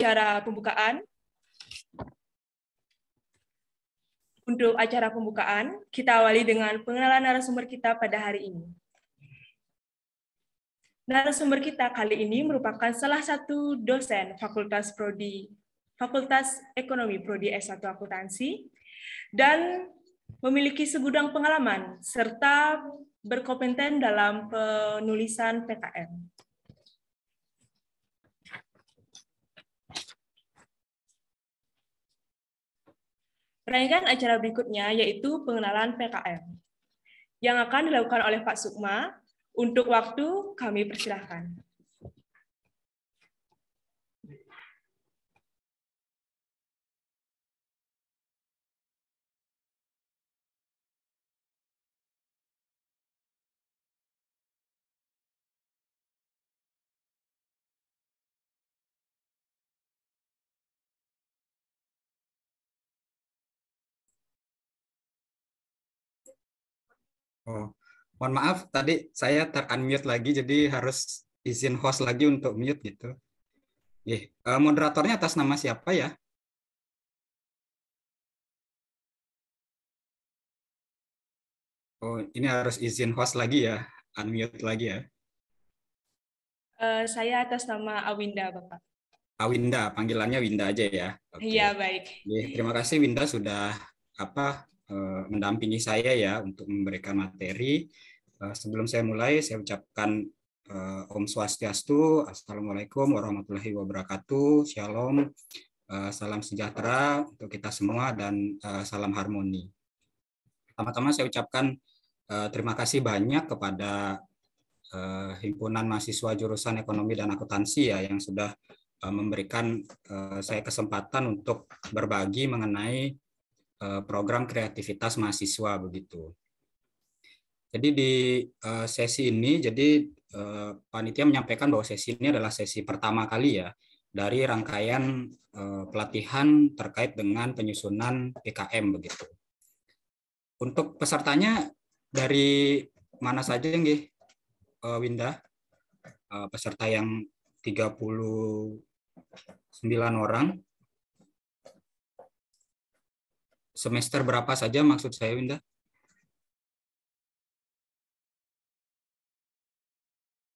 acara pembukaan. Untuk acara pembukaan, kita awali dengan pengenalan narasumber kita pada hari ini. Narasumber kita kali ini merupakan salah satu dosen Fakultas Prodi Fakultas Ekonomi Prodi S1 Akuntansi dan memiliki segudang pengalaman serta berkompeten dalam penulisan PKM. Menanyakan acara berikutnya yaitu pengenalan PKM yang akan dilakukan oleh Pak Sukma. Untuk waktu kami persilahkan. Oh, mohon maaf tadi saya terunmute lagi jadi harus izin host lagi untuk mute gitu. Eh, moderatornya atas nama siapa ya? Oh, ini harus izin host lagi ya, unmute lagi ya. Uh, saya atas nama Awinda, Bapak. Awinda, panggilannya Winda aja ya. Iya, okay. baik. Jadi, terima kasih Winda sudah apa Eh, mendampingi saya ya untuk memberikan materi. Eh, sebelum saya mulai, saya ucapkan eh, Om Swastiastu, Assalamualaikum warahmatullahi wabarakatuh, Shalom, salam sejahtera untuk kita semua dan salam harmoni. Pertama-tama saya ucapkan terima kasih banyak kepada himpunan mahasiswa jurusan ekonomi dan akuntansi ya yang sudah memberikan saya kesempatan untuk berbagi mengenai Eh, program kreativitas mahasiswa begitu. Jadi di eh, sesi ini, jadi eh, panitia menyampaikan bahwa sesi ini adalah sesi pertama kali ya dari rangkaian pelatihan terkait dengan penyusunan PKM begitu. Untuk pesertanya dari mana saja nih, Winda? Peserta yang 39 orang semester berapa saja maksud saya Winda?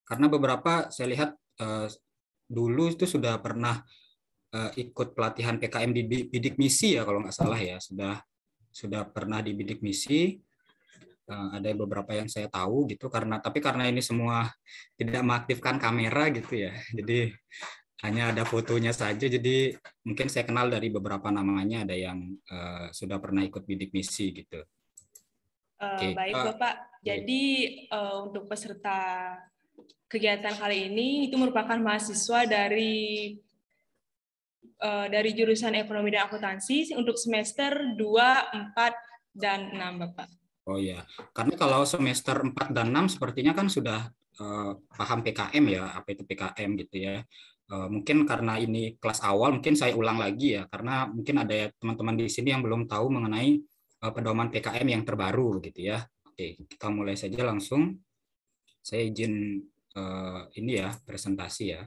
Karena beberapa saya lihat eh, dulu itu sudah pernah eh, ikut pelatihan PKM di bidik misi ya kalau nggak salah ya sudah sudah pernah di bidik misi uh, ada beberapa yang saya tahu gitu karena tapi karena ini semua tidak mengaktifkan kamera gitu ya jadi hanya ada fotonya saja jadi mungkin saya kenal dari beberapa namanya ada yang uh, sudah pernah ikut bidik misi gitu. Uh, eh, okay. Baik eh, Bapak, iya. jadi uh, untuk peserta kegiatan kali ini itu merupakan mahasiswa dari uh, dari jurusan ekonomi dan akuntansi untuk semester 2, 4, dan 6 Bapak. Oh ya karena kalau semester 4 dan 6 sepertinya kan sudah uh, paham PKM ya, apa itu PKM gitu ya. Eh, mungkin karena ini kelas awal, mungkin saya ulang lagi ya, karena mungkin ada teman-teman di sini yang belum tahu mengenai eh, pedoman PKM yang terbaru gitu ya. Oke, kita mulai saja langsung. Saya izin uh, ini ya presentasi ya.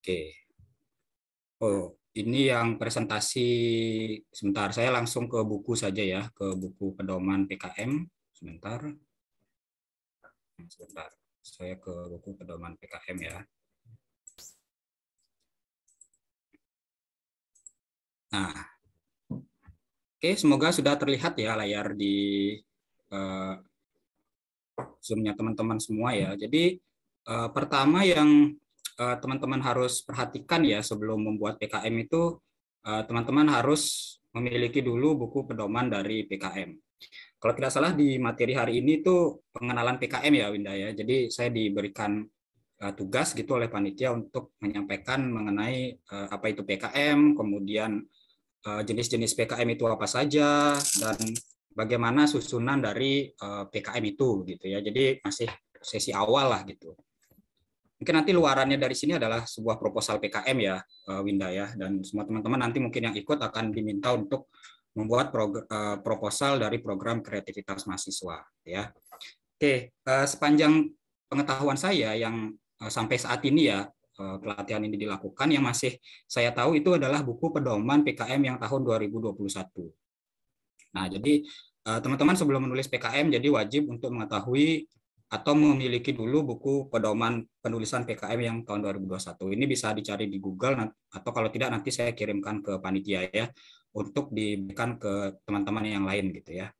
Oke. Oh, ini yang presentasi sebentar. Saya langsung ke buku saja ya, ke buku pedoman PKM. Sebentar. Sebentar saya ke buku pedoman PKM ya. Nah, oke semoga sudah terlihat ya layar di uh, zoomnya teman-teman semua ya. Jadi uh, pertama yang eh, teman-teman uh, harus perhatikan ya sebelum membuat PKM itu teman-teman uh, harus memiliki dulu buku pedoman dari PKM. Kalau tidak salah di materi hari ini itu pengenalan PKM ya Winda ya. Jadi saya diberikan uh, tugas gitu oleh panitia untuk menyampaikan mengenai uh, apa itu PKM, kemudian eh, jenis-jenis PKM itu apa saja dan bagaimana susunan dari uh, PKM itu gitu ya. Jadi masih sesi awal lah gitu. Mungkin nanti luarannya dari sini adalah sebuah proposal PKM ya uh, Winda ya dan semua teman-teman nanti mungkin yang ikut akan diminta untuk membuat uh, proposal dari program kreativitas mahasiswa ya. Oke, eh, sepanjang pengetahuan saya yang eh, sampai saat ini ya pelatihan ini dilakukan yang masih saya tahu itu adalah buku pedoman PKM yang tahun 2021. Nah, jadi teman-teman sebelum menulis PKM jadi wajib untuk mengetahui atau memiliki dulu buku pedoman penulisan PKM yang tahun 2021. Ini bisa dicari di Google atau kalau tidak nanti saya kirimkan ke panitia ya untuk diberikan ke teman-teman yang lain gitu ya.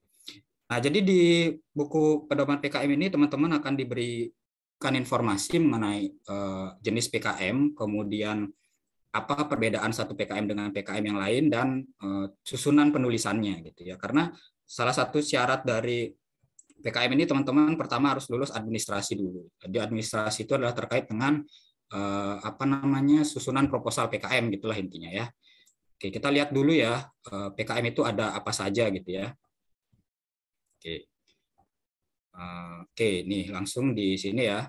Nah, jadi di buku pedoman PKM ini teman-teman akan diberikan informasi mengenai uh, jenis PKM, kemudian apa perbedaan satu PKM dengan PKM yang lain dan uh, susunan penulisannya gitu ya. Karena salah satu syarat dari PKM ini teman-teman pertama harus lulus administrasi dulu. Jadi administrasi itu adalah terkait dengan uh, apa namanya susunan proposal PKM gitulah intinya ya. Oke, kita lihat dulu ya eh, PKM itu ada apa saja gitu ya. Oke. Oke, nih langsung di sini ya.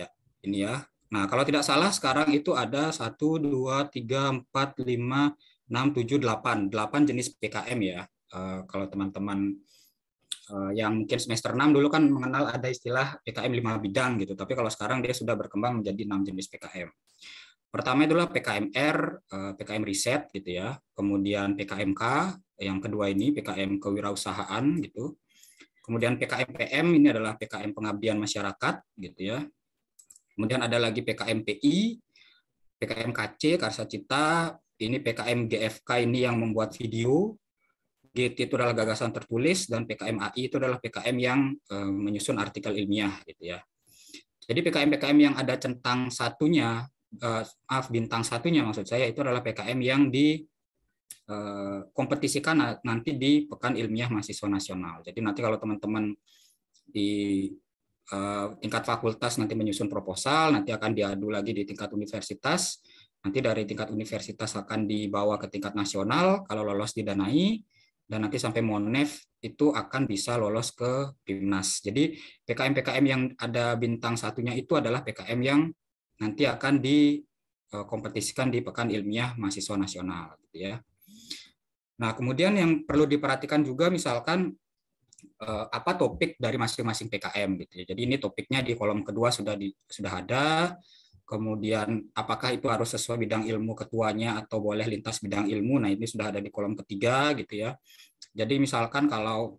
Ya, ini ya. Nah, kalau tidak salah sekarang itu ada 1 2 3 4 5 6 7 8. 8 jenis PKM ya. Eh, kalau teman-teman eh, yang mungkin semester 6 dulu kan mengenal ada istilah PKM 5 bidang gitu, tapi kalau sekarang dia sudah berkembang menjadi 6 jenis PKM. Pertama itulah PKMR, PKM riset gitu ya. Kemudian PKMK, yang kedua ini PKM kewirausahaan gitu. Kemudian PKMPM ini adalah PKM pengabdian masyarakat gitu ya. Kemudian ada lagi PKMPI, PKMKC, Cita ini PKM GFK ini yang membuat video. GT itu adalah gagasan tertulis dan PKMAI itu adalah PKM yang menyusun artikel ilmiah gitu ya. Jadi PKM-PKM yang ada centang satunya uh, maaf bintang satunya maksud saya itu adalah PKM yang di eh, kompetisikan nanti di Pekan Ilmiah Mahasiswa Nasional. Jadi nanti kalau teman-teman di eh, tingkat fakultas nanti menyusun proposal, nanti akan diadu lagi di tingkat universitas. Nanti dari tingkat universitas akan dibawa ke tingkat nasional kalau lolos didanai dan nanti sampai Monef itu akan bisa lolos ke Timnas. Jadi PKM-PKM yang ada bintang satunya itu adalah PKM yang nanti akan dikompetisikan e, di Pekan Ilmiah Mahasiswa Nasional gitu ya. Nah, kemudian yang perlu diperhatikan juga misalkan e, apa topik dari masing-masing PKM gitu ya. Jadi ini topiknya di kolom kedua sudah di, sudah ada. Kemudian apakah itu harus sesuai bidang ilmu ketuanya atau boleh lintas bidang ilmu? Nah, ini sudah ada di kolom ketiga gitu ya. Jadi misalkan kalau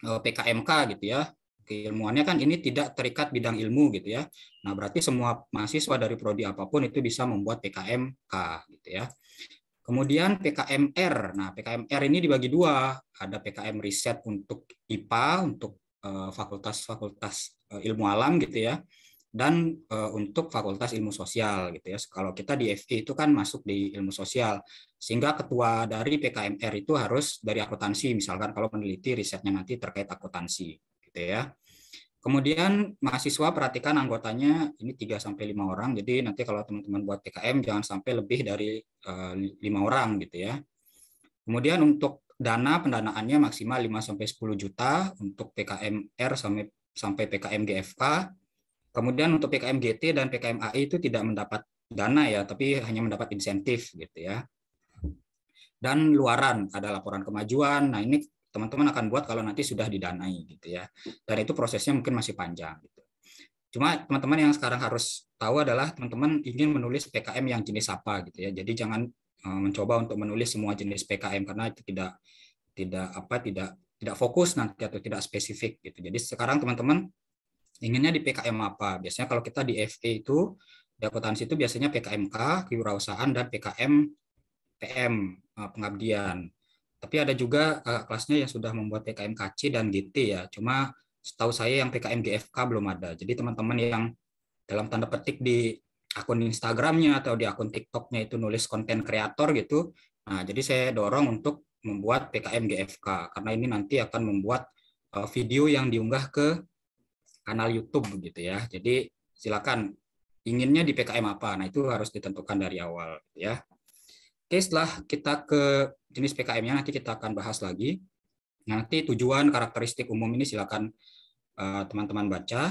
e, PKMK gitu ya, keilmuannya kan ini tidak terikat bidang ilmu gitu ya. Nah, berarti semua mahasiswa dari prodi apapun itu bisa membuat PKMK gitu ya. Kemudian PKMR. Nah, PKMR ini dibagi dua. Ada PKM riset untuk IPA, untuk eh, fakultas-fakultas uh, ilmu alam gitu ya, dan uh, untuk fakultas ilmu sosial gitu ya. Kalau kita di FI itu kan masuk di ilmu sosial, sehingga ketua dari PKMR itu harus dari akuntansi, misalkan kalau meneliti risetnya nanti terkait akuntansi gitu ya. Kemudian mahasiswa perhatikan anggotanya ini 3 sampai 5 orang. Jadi nanti kalau teman-teman buat PKM jangan sampai lebih dari eh, lima orang gitu ya. Kemudian untuk dana pendanaannya maksimal 5 sampai 10 juta untuk PKM R sampai sampai PKM GFK. Kemudian untuk PKM GT dan PKM AI itu tidak mendapat dana ya, tapi hanya mendapat insentif gitu ya. Dan luaran ada laporan kemajuan. Nah, ini teman-teman akan buat kalau nanti sudah didanai gitu ya. Dan itu prosesnya mungkin masih panjang gitu. Cuma teman-teman yang sekarang harus tahu adalah teman-teman ingin menulis PKM yang jenis apa gitu ya. Jadi jangan eh, mencoba untuk menulis semua jenis PKM karena itu tidak tidak apa tidak tidak fokus nanti atau tidak spesifik gitu. Jadi sekarang teman-teman inginnya di PKM apa? Biasanya kalau kita di FE itu di akuntansi itu biasanya PKMK, kewirausahaan dan PKM PM eh, pengabdian. Tapi ada juga uh, kelasnya yang sudah membuat PKM KC dan GT ya. Cuma setahu saya yang PKM GFK belum ada. Jadi teman-teman yang dalam tanda petik di akun Instagramnya atau di akun TikToknya itu nulis konten kreator gitu. Nah, jadi saya dorong untuk membuat PKM GFK karena ini nanti akan membuat eh, video yang diunggah ke kanal YouTube gitu ya. Jadi silakan inginnya di PKM apa. Nah, itu harus ditentukan dari awal gitu ya. Oke, setelah kita ke jenis PKM-nya nanti kita akan bahas lagi. Nanti tujuan karakteristik umum ini silakan eh, teman-teman uh, baca.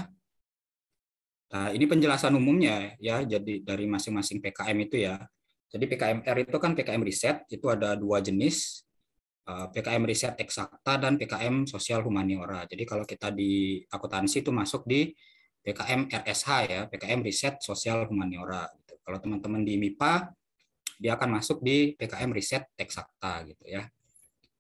Nah, ini penjelasan umumnya ya, jadi dari masing-masing PKM itu ya. Jadi PKMR itu kan PKM riset, itu ada dua jenis, eh, PKM riset eksakta dan PKM sosial humaniora. Jadi kalau kita di akuntansi itu masuk di PKM RSH ya, PKM riset sosial humaniora. Kalau teman-teman di MIPA dia akan masuk di PKM riset teksakta gitu ya.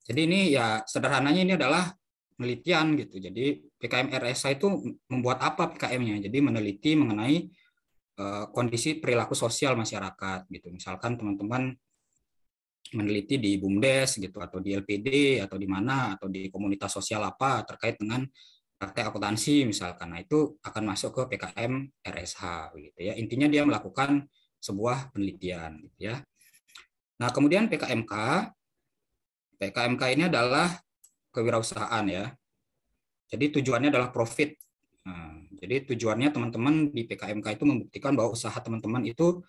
Jadi ini ya sederhananya ini adalah penelitian gitu. Jadi PKM RSA itu membuat apa PKM-nya? Jadi meneliti mengenai uh, kondisi perilaku sosial masyarakat gitu. Misalkan teman-teman meneliti di BUMDes gitu atau di LPD atau di mana atau di komunitas sosial apa terkait dengan praktek akuntansi misalkan. Nah, itu akan masuk ke PKM RSH gitu ya. Intinya dia melakukan sebuah penelitian gitu ya. Nah, kemudian PKMK. PKMK ini adalah kewirausahaan ya. Jadi tujuannya adalah profit. Nah, jadi tujuannya teman-teman di PKMK itu membuktikan bahwa usaha teman-teman itu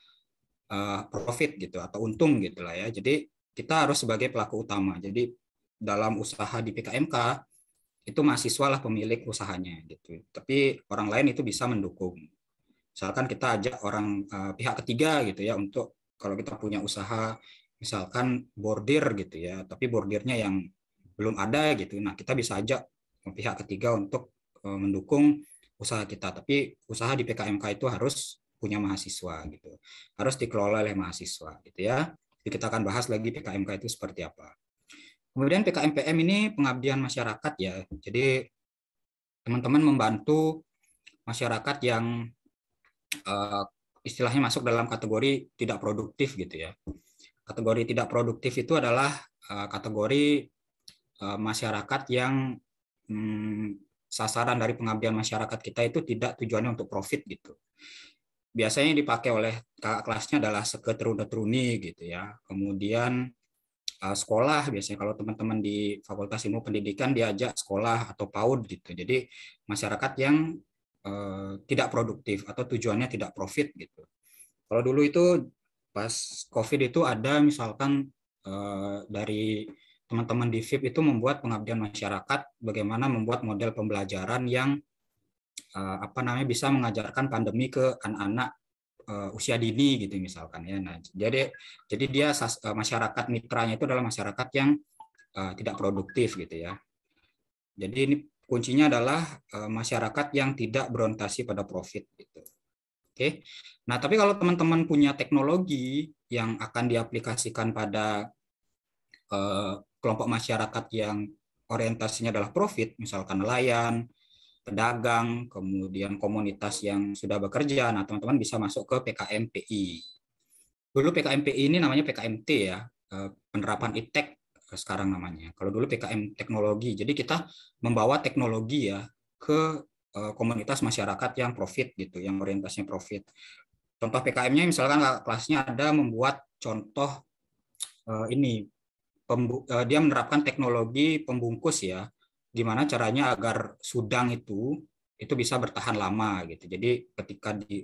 eh, profit gitu atau untung gitulah ya. Jadi kita harus sebagai pelaku utama. Jadi dalam usaha di PKMK itu mahasiswa lah pemilik usahanya gitu. Tapi orang lain itu bisa mendukung. Misalkan kita ajak orang uh, pihak ketiga gitu ya untuk kalau kita punya usaha misalkan bordir gitu ya, tapi bordirnya yang belum ada gitu. Nah, kita bisa ajak pihak ketiga untuk eh, mendukung usaha kita, tapi usaha di PKMK itu harus punya mahasiswa gitu. Harus dikelola oleh mahasiswa gitu ya. Jadi kita akan bahas lagi PKMK itu seperti apa. Kemudian PKMPM ini pengabdian masyarakat ya. Jadi teman-teman membantu masyarakat yang uh, istilahnya masuk dalam kategori tidak produktif gitu ya. Kategori tidak produktif itu adalah eh, kategori eh, masyarakat yang hmm, sasaran dari pengabdian masyarakat kita itu tidak tujuannya untuk profit gitu. Biasanya yang dipakai oleh kakak kelasnya adalah seketeruna-teruni gitu ya. Kemudian eh, sekolah biasanya kalau teman-teman di Fakultas Ilmu Pendidikan diajak sekolah atau PAUD gitu. Jadi masyarakat yang tidak produktif atau tujuannya tidak profit gitu. Kalau dulu itu pas COVID itu ada misalkan uh, dari teman-teman di VIP itu membuat pengabdian masyarakat bagaimana membuat model pembelajaran yang uh, apa namanya bisa mengajarkan pandemi ke anak-anak uh, usia dini gitu misalkan ya. Nah, jadi jadi dia uh, masyarakat mitranya itu adalah masyarakat yang uh, tidak produktif gitu ya. Jadi ini kuncinya adalah uh, masyarakat yang tidak berorientasi pada profit gitu. Oke. Nah, tapi kalau teman-teman punya teknologi yang akan diaplikasikan pada uh, kelompok masyarakat yang orientasinya adalah profit, misalkan nelayan, pedagang, kemudian komunitas yang sudah bekerja. Nah, teman-teman bisa masuk ke PKMPI. Dulu PKMPI ini namanya PKMT ya, eh, penerapan ITEK eh, sekarang namanya. Kalau dulu PKM teknologi, jadi kita membawa teknologi ya ke Eh, komunitas masyarakat yang profit gitu, yang orientasinya profit. Contoh PKM-nya misalkan kelasnya ada membuat contoh eh, ini eh, dia menerapkan teknologi pembungkus ya, gimana caranya agar sudang itu itu bisa bertahan lama gitu. Jadi ketika di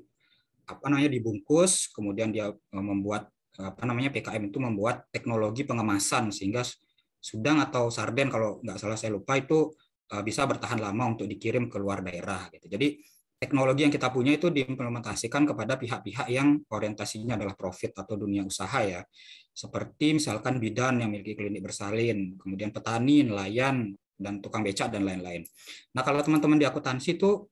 apa namanya dibungkus, kemudian dia membuat apa namanya PKM itu membuat teknologi pengemasan sehingga sudang atau sarden kalau nggak salah saya lupa itu Eh, bisa bertahan lama untuk dikirim ke luar daerah gitu. Jadi teknologi yang kita punya itu diimplementasikan kepada pihak-pihak yang orientasinya adalah profit atau dunia usaha ya. Seperti misalkan bidan yang memiliki klinik bersalin, kemudian petani, nelayan, dan tukang becak dan lain-lain. Nah, kalau teman-teman di akuntansi itu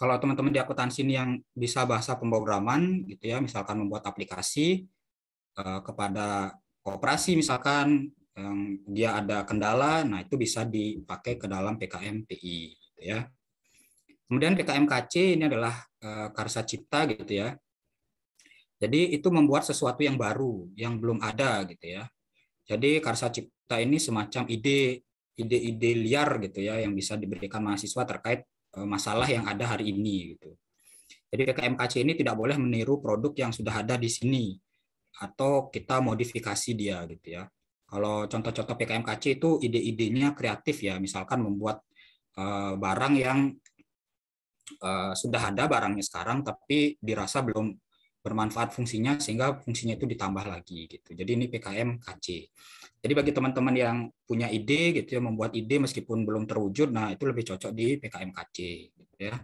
kalau teman-teman di akuntansi yang bisa bahasa pemrograman gitu ya, misalkan membuat aplikasi eh, kepada kooperasi misalkan um, dia ada kendala, nah itu bisa dipakai ke dalam PKM PI, gitu ya. Kemudian PKM KC ini adalah eh, karsa cipta gitu ya. Jadi itu membuat sesuatu yang baru, yang belum ada gitu ya. Jadi karsa cipta ini semacam ide ide-ide liar gitu ya yang bisa diberikan mahasiswa terkait eh, masalah yang ada hari ini gitu. Jadi KC ini tidak boleh meniru produk yang sudah ada di sini atau kita modifikasi dia gitu ya. Kalau contoh-contoh PKMKC itu ide-idenya kreatif ya, misalkan membuat uh, barang yang uh, sudah ada barangnya sekarang, tapi dirasa belum bermanfaat fungsinya sehingga fungsinya itu ditambah lagi gitu. Jadi ini PKM KC. Jadi bagi teman-teman yang punya ide gitu ya membuat ide meskipun belum terwujud, nah itu lebih cocok di PKM KC gitu ya.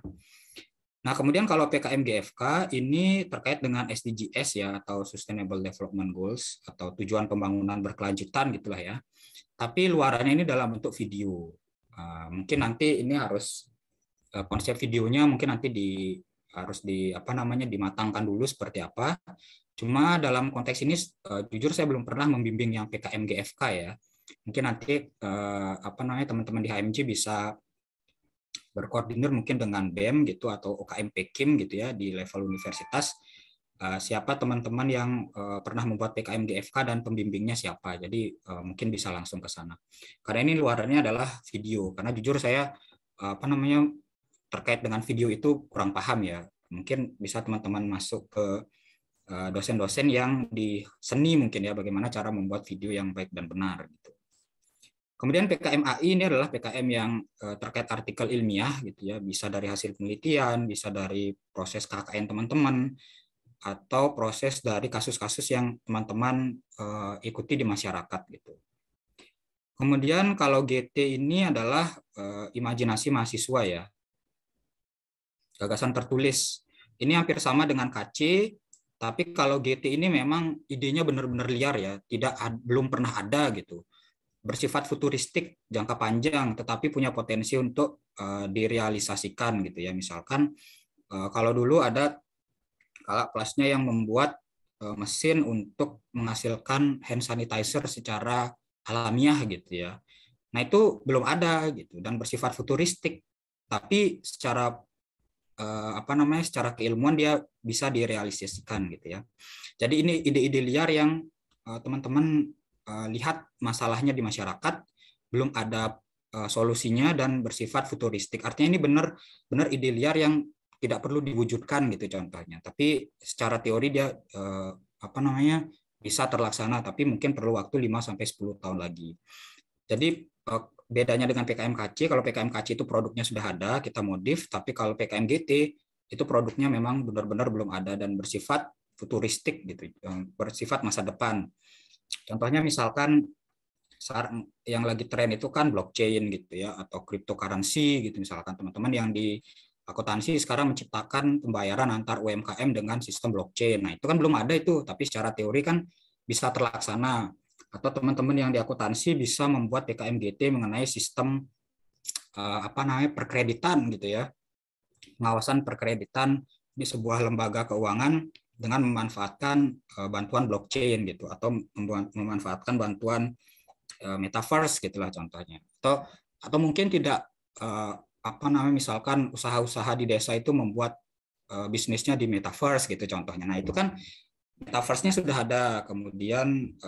Nah, kemudian kalau PKM GFK ini terkait dengan SDGs ya atau Sustainable Development Goals atau tujuan pembangunan berkelanjutan gitulah ya. Tapi luarannya ini dalam bentuk video. Ah, mungkin nanti ini harus uh, konsep videonya mungkin nanti di harus di apa namanya dimatangkan dulu seperti apa. Cuma dalam konteks ini eh, jujur saya belum pernah membimbing yang PKM GFK ya. Mungkin nanti eh, apa namanya teman-teman di HMG bisa berkoordinir mungkin dengan BEM gitu atau UKM PKIM gitu ya di level universitas eh, siapa teman-teman yang eh, pernah membuat PKM di FK dan pembimbingnya siapa. Jadi eh, mungkin bisa langsung ke sana. Karena ini luarannya adalah video karena jujur saya apa namanya terkait dengan video itu kurang paham ya. Mungkin bisa teman-teman masuk ke dosen-dosen yang di seni mungkin ya bagaimana cara membuat video yang baik dan benar gitu. Kemudian PKM AI ini adalah PKM yang eh, terkait artikel ilmiah gitu ya, bisa dari hasil penelitian, bisa dari proses KKN teman-teman atau proses dari kasus-kasus yang teman-teman uh, ikuti di masyarakat gitu. Kemudian kalau GT ini adalah uh, imajinasi mahasiswa ya. Gagasan tertulis. Ini hampir sama dengan KC, tapi kalau GT ini memang idenya benar-benar liar ya, tidak belum pernah ada gitu bersifat futuristik jangka panjang tetapi punya potensi untuk uh, direalisasikan gitu ya misalkan uh, kalau dulu ada kalau kelasnya yang membuat uh, mesin untuk menghasilkan hand sanitizer secara alamiah gitu ya nah itu belum ada gitu dan bersifat futuristik tapi secara uh, apa namanya secara keilmuan dia bisa direalisasikan gitu ya jadi ini ide-ide liar yang teman-teman teman -teman Eh, lihat masalahnya di masyarakat, belum ada eh, solusinya dan bersifat futuristik. Artinya ini benar benar ide liar yang tidak perlu diwujudkan gitu contohnya. Tapi secara teori dia eh, apa namanya bisa terlaksana tapi mungkin perlu waktu 5 sampai 10 tahun lagi. Jadi bedanya dengan PKM PKMKC, kalau PKM PKMKC itu produknya sudah ada, kita modif, tapi kalau PKM GT itu produknya memang benar-benar belum ada dan bersifat futuristik gitu, bersifat masa depan. Contohnya misalkan yang lagi tren itu kan blockchain gitu ya atau cryptocurrency gitu misalkan teman-teman yang di akuntansi sekarang menciptakan pembayaran antar UMKM dengan sistem blockchain. Nah, itu kan belum ada itu, tapi secara teori kan bisa terlaksana. Atau teman-teman yang di akuntansi bisa membuat PKMGT mengenai sistem eh, apa namanya perkreditan gitu ya. Pengawasan perkreditan di sebuah lembaga keuangan dengan memanfaatkan eh, bantuan blockchain gitu atau memanfaatkan bantuan uh, metaverse gitulah contohnya atau atau mungkin tidak eh, apa namanya misalkan usaha-usaha di desa itu membuat bisnisnya di metaverse gitu contohnya nah itu kan metaverse-nya sudah ada kemudian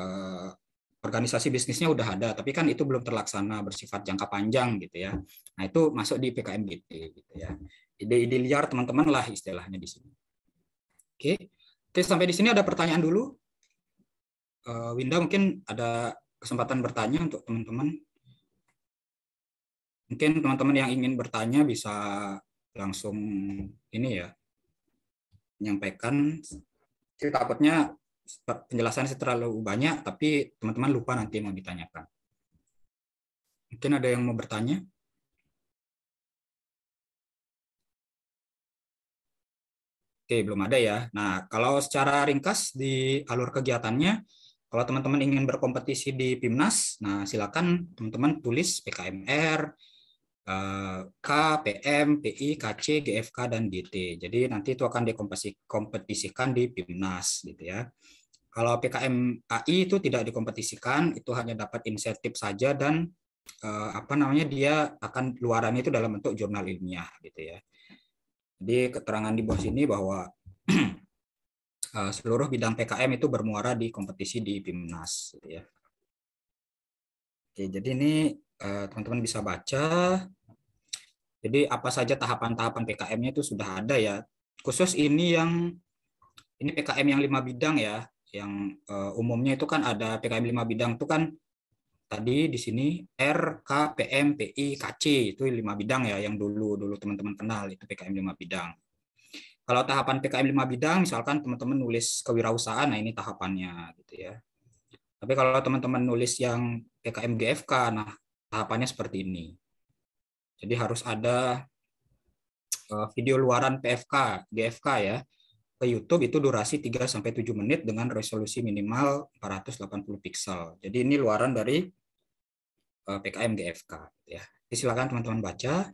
organisasi bisnisnya udah ada, tapi kan itu belum terlaksana bersifat jangka panjang gitu ya. Nah itu masuk di PKM gitu ya. Ide-ide liar teman-teman lah istilahnya di sini. Oke, Oke, sampai di sini ada pertanyaan dulu. Uh, Winda mungkin ada kesempatan bertanya untuk teman-teman. Mungkin teman-teman yang ingin bertanya bisa langsung ini ya, menyampaikan. Jadi takutnya penjelasannya terlalu banyak, tapi teman-teman lupa nanti mau ditanyakan. Mungkin ada yang mau bertanya? Oke, belum ada ya. Nah, kalau secara ringkas di alur kegiatannya, kalau teman-teman ingin berkompetisi di PIMNAS, nah silakan teman-teman tulis PKMR, K, eh, PM, PI, KC, GFK, dan GT. Jadi nanti itu akan dikompetisikan di PIMNAS gitu ya. Kalau PKM AI itu tidak dikompetisikan, itu hanya dapat insentif saja dan eh, apa namanya dia akan luarannya itu dalam bentuk jurnal ilmiah gitu ya di keterangan di bawah sini bahwa eh, seluruh bidang PKM itu bermuara di kompetisi di Pimnas. ya. Oke, jadi ini eh, teman-teman bisa baca. Jadi apa saja tahapan-tahapan PKM-nya itu sudah ada ya. Khusus ini yang ini PKM yang lima bidang ya, yang eh, umumnya itu kan ada PKM lima bidang itu kan tadi di sini R, K, PM, PI, KC itu lima bidang ya yang dulu dulu teman-teman kenal itu PKM lima bidang. Kalau tahapan PKM lima bidang misalkan teman-teman nulis kewirausahaan nah ini tahapannya gitu ya. Tapi kalau teman-teman nulis yang PKM GFK nah tahapannya seperti ini. Jadi harus ada eh, video luaran PFK, GFK ya ke YouTube itu durasi 3 sampai 7 menit dengan resolusi minimal 480 piksel. Jadi ini luaran dari Eh, PKM GFK gitu ya. Jadi silakan teman-teman baca.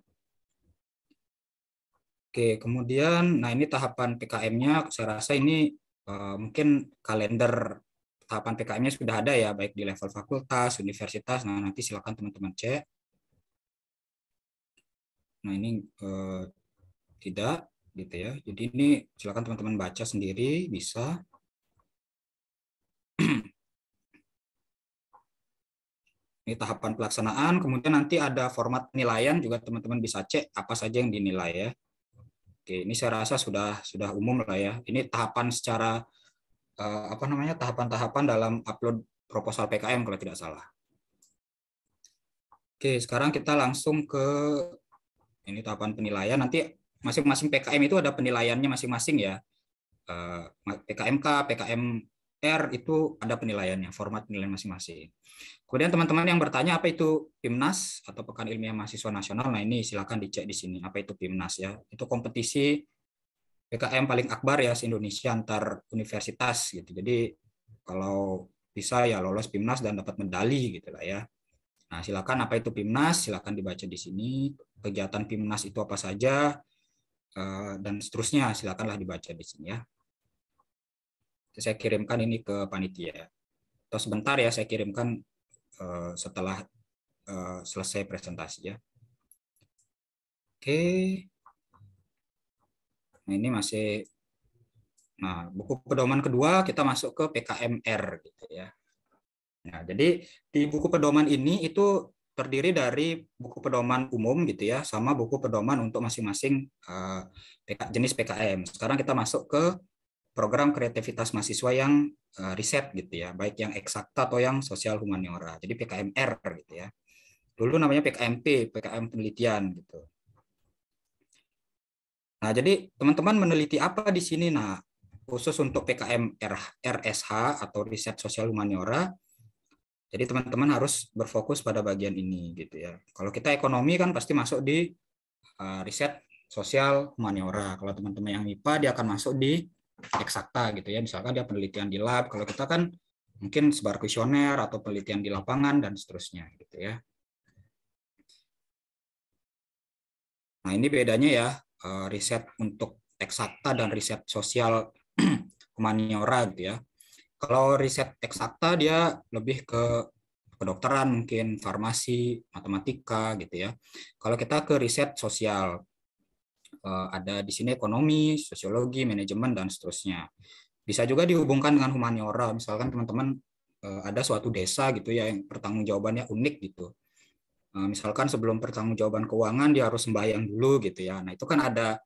Oke, kemudian nah ini tahapan PKM-nya saya rasa ini uh, mungkin kalender tahapan PKM-nya sudah ada ya baik di level fakultas, universitas. Nah, nanti silakan teman-teman cek. Nah, ini uh, tidak gitu ya. Jadi ini silakan teman-teman baca sendiri bisa. Ini tahapan pelaksanaan, kemudian nanti ada format penilaian juga teman-teman bisa cek apa saja yang dinilai ya. Oke, ini saya rasa sudah sudah umum lah ya. Ini tahapan secara eh, apa namanya tahapan-tahapan dalam upload proposal PKM kalau tidak salah. Oke, sekarang kita langsung ke ini tahapan penilaian. Nanti masing-masing PKM itu ada penilaiannya masing-masing ya. Eh, PKMK, PKM R itu ada penilaiannya, format penilaian masing-masing. Kemudian teman-teman yang bertanya apa itu PIMNAS atau Pekan Ilmiah Mahasiswa Nasional, nah ini silakan dicek di sini apa itu PIMNAS ya. Itu kompetisi PKM paling akbar ya se-Indonesia antar universitas gitu. Jadi kalau bisa ya lolos PIMNAS dan dapat medali gitu lah ya. Nah, silakan apa itu PIMNAS, silakan dibaca di sini kegiatan PIMNAS itu apa saja eh, dan seterusnya silakanlah dibaca di sini ya saya kirimkan ini ke panitia. Terus sebentar ya saya kirimkan uh, setelah uh, selesai presentasi ya. Oke. Nah, ini masih nah buku pedoman kedua kita masuk ke PKMR gitu ya. Nah, jadi di buku pedoman ini itu terdiri dari buku pedoman umum gitu ya sama buku pedoman untuk masing-masing uh, jenis PKM. Sekarang kita masuk ke program kreativitas mahasiswa yang uh, riset gitu ya, baik yang eksakta atau yang sosial humaniora. Jadi PKMR gitu ya. Dulu namanya PKMP, PKM penelitian gitu. Nah, jadi teman-teman meneliti apa di sini? Nah, khusus untuk PKM RSH atau riset sosial humaniora, jadi teman-teman harus berfokus pada bagian ini gitu ya. Kalau kita ekonomi kan pasti masuk di uh, riset sosial humaniora. Kalau teman-teman yang IPA dia akan masuk di eksakta gitu ya misalkan dia penelitian di lab kalau kita kan mungkin sebar kuesioner atau penelitian di lapangan dan seterusnya gitu ya nah ini bedanya ya eh, riset untuk eksakta dan riset sosial humaniora gitu ya kalau riset eksakta dia lebih ke kedokteran mungkin farmasi matematika gitu ya kalau kita ke riset sosial Eh, ada di sini ekonomi, sosiologi, manajemen dan seterusnya. Bisa juga dihubungkan dengan humaniora, misalkan teman-teman eh, ada suatu desa gitu ya yang pertanggungjawabannya unik gitu. Eh, misalkan sebelum pertanggungjawaban keuangan dia harus sembahyang dulu gitu ya. Nah, itu kan ada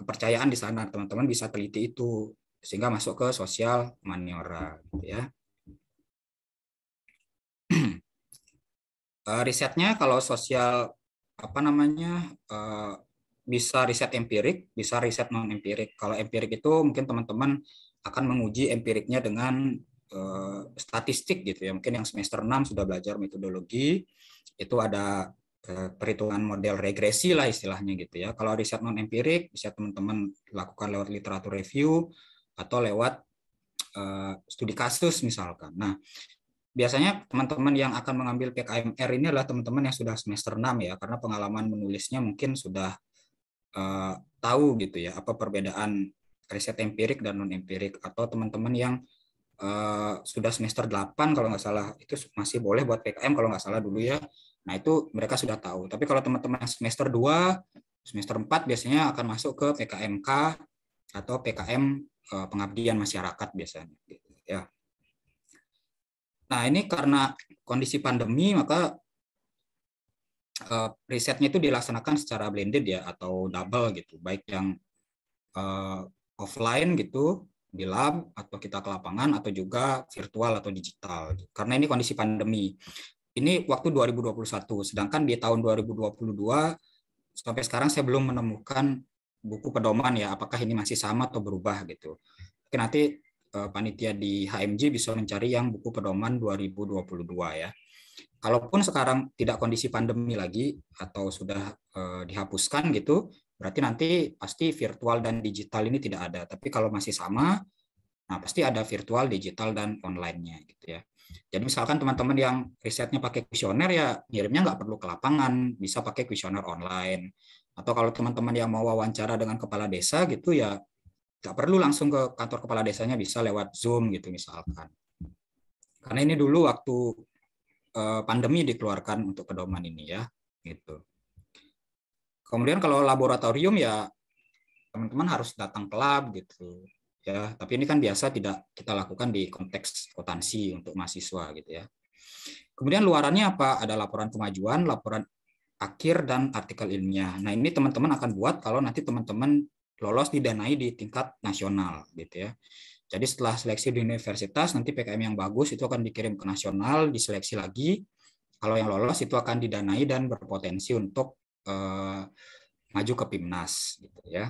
kepercayaan di sana, teman-teman bisa teliti itu sehingga masuk ke sosial humaniora gitu ya. risetnya kalau sosial apa namanya bisa riset empirik, bisa riset non empirik. Kalau empirik itu mungkin teman-teman akan menguji empiriknya dengan uh, statistik gitu ya. Mungkin yang semester 6 sudah belajar metodologi, itu ada eh, perhitungan model regresi lah istilahnya gitu ya. Kalau riset non empirik bisa teman-teman lakukan lewat literatur review atau lewat uh, studi kasus misalkan. Nah, biasanya teman-teman yang akan mengambil PKMR ini adalah teman-teman yang sudah semester 6 ya, karena pengalaman menulisnya mungkin sudah uh, tahu gitu ya apa perbedaan riset empirik dan non empirik atau teman-teman yang uh, sudah semester 8 kalau nggak salah itu masih boleh buat PKM kalau nggak salah dulu ya. Nah, itu mereka sudah tahu. Tapi kalau teman-teman semester 2, semester 4 biasanya akan masuk ke PKMK atau PKM uh, eh, pengabdian masyarakat biasanya gitu ya. Nah, ini karena kondisi pandemi maka uh, risetnya itu dilaksanakan secara blended ya atau double gitu, baik yang uh, offline gitu di lab atau kita ke lapangan atau juga virtual atau digital. Gitu. Karena ini kondisi pandemi. Ini waktu 2021, sedangkan di tahun 2022 sampai sekarang saya belum menemukan buku pedoman ya apakah ini masih sama atau berubah gitu. Oke, nanti eh, panitia di HMG bisa mencari yang buku pedoman 2022 ya kalaupun sekarang tidak kondisi pandemi lagi atau sudah eh, dihapuskan gitu, berarti nanti pasti virtual dan digital ini tidak ada. Tapi kalau masih sama, nah pasti ada virtual, digital dan online-nya gitu ya. Jadi misalkan teman-teman yang risetnya pakai kuesioner ya ngirimnya nggak perlu ke lapangan, bisa pakai kuesioner online. Atau kalau teman-teman yang mau wawancara dengan kepala desa gitu ya nggak perlu langsung ke kantor kepala desanya bisa lewat Zoom gitu misalkan. Karena ini dulu waktu Eh, pandemi dikeluarkan untuk pedoman ini ya gitu. Kemudian kalau laboratorium ya teman-teman harus datang ke lab gitu ya, tapi ini kan biasa tidak kita lakukan di konteks potensi untuk mahasiswa gitu ya. Kemudian luarannya apa? Ada laporan kemajuan, laporan akhir dan artikel ilmiah. Nah, ini teman-teman akan buat kalau nanti teman-teman lolos didanai di tingkat nasional gitu ya. Jadi setelah seleksi di universitas, nanti PKM yang bagus itu akan dikirim ke nasional, diseleksi lagi. Kalau yang lolos itu akan didanai dan berpotensi untuk eh, maju ke PIMNAS. Gitu ya.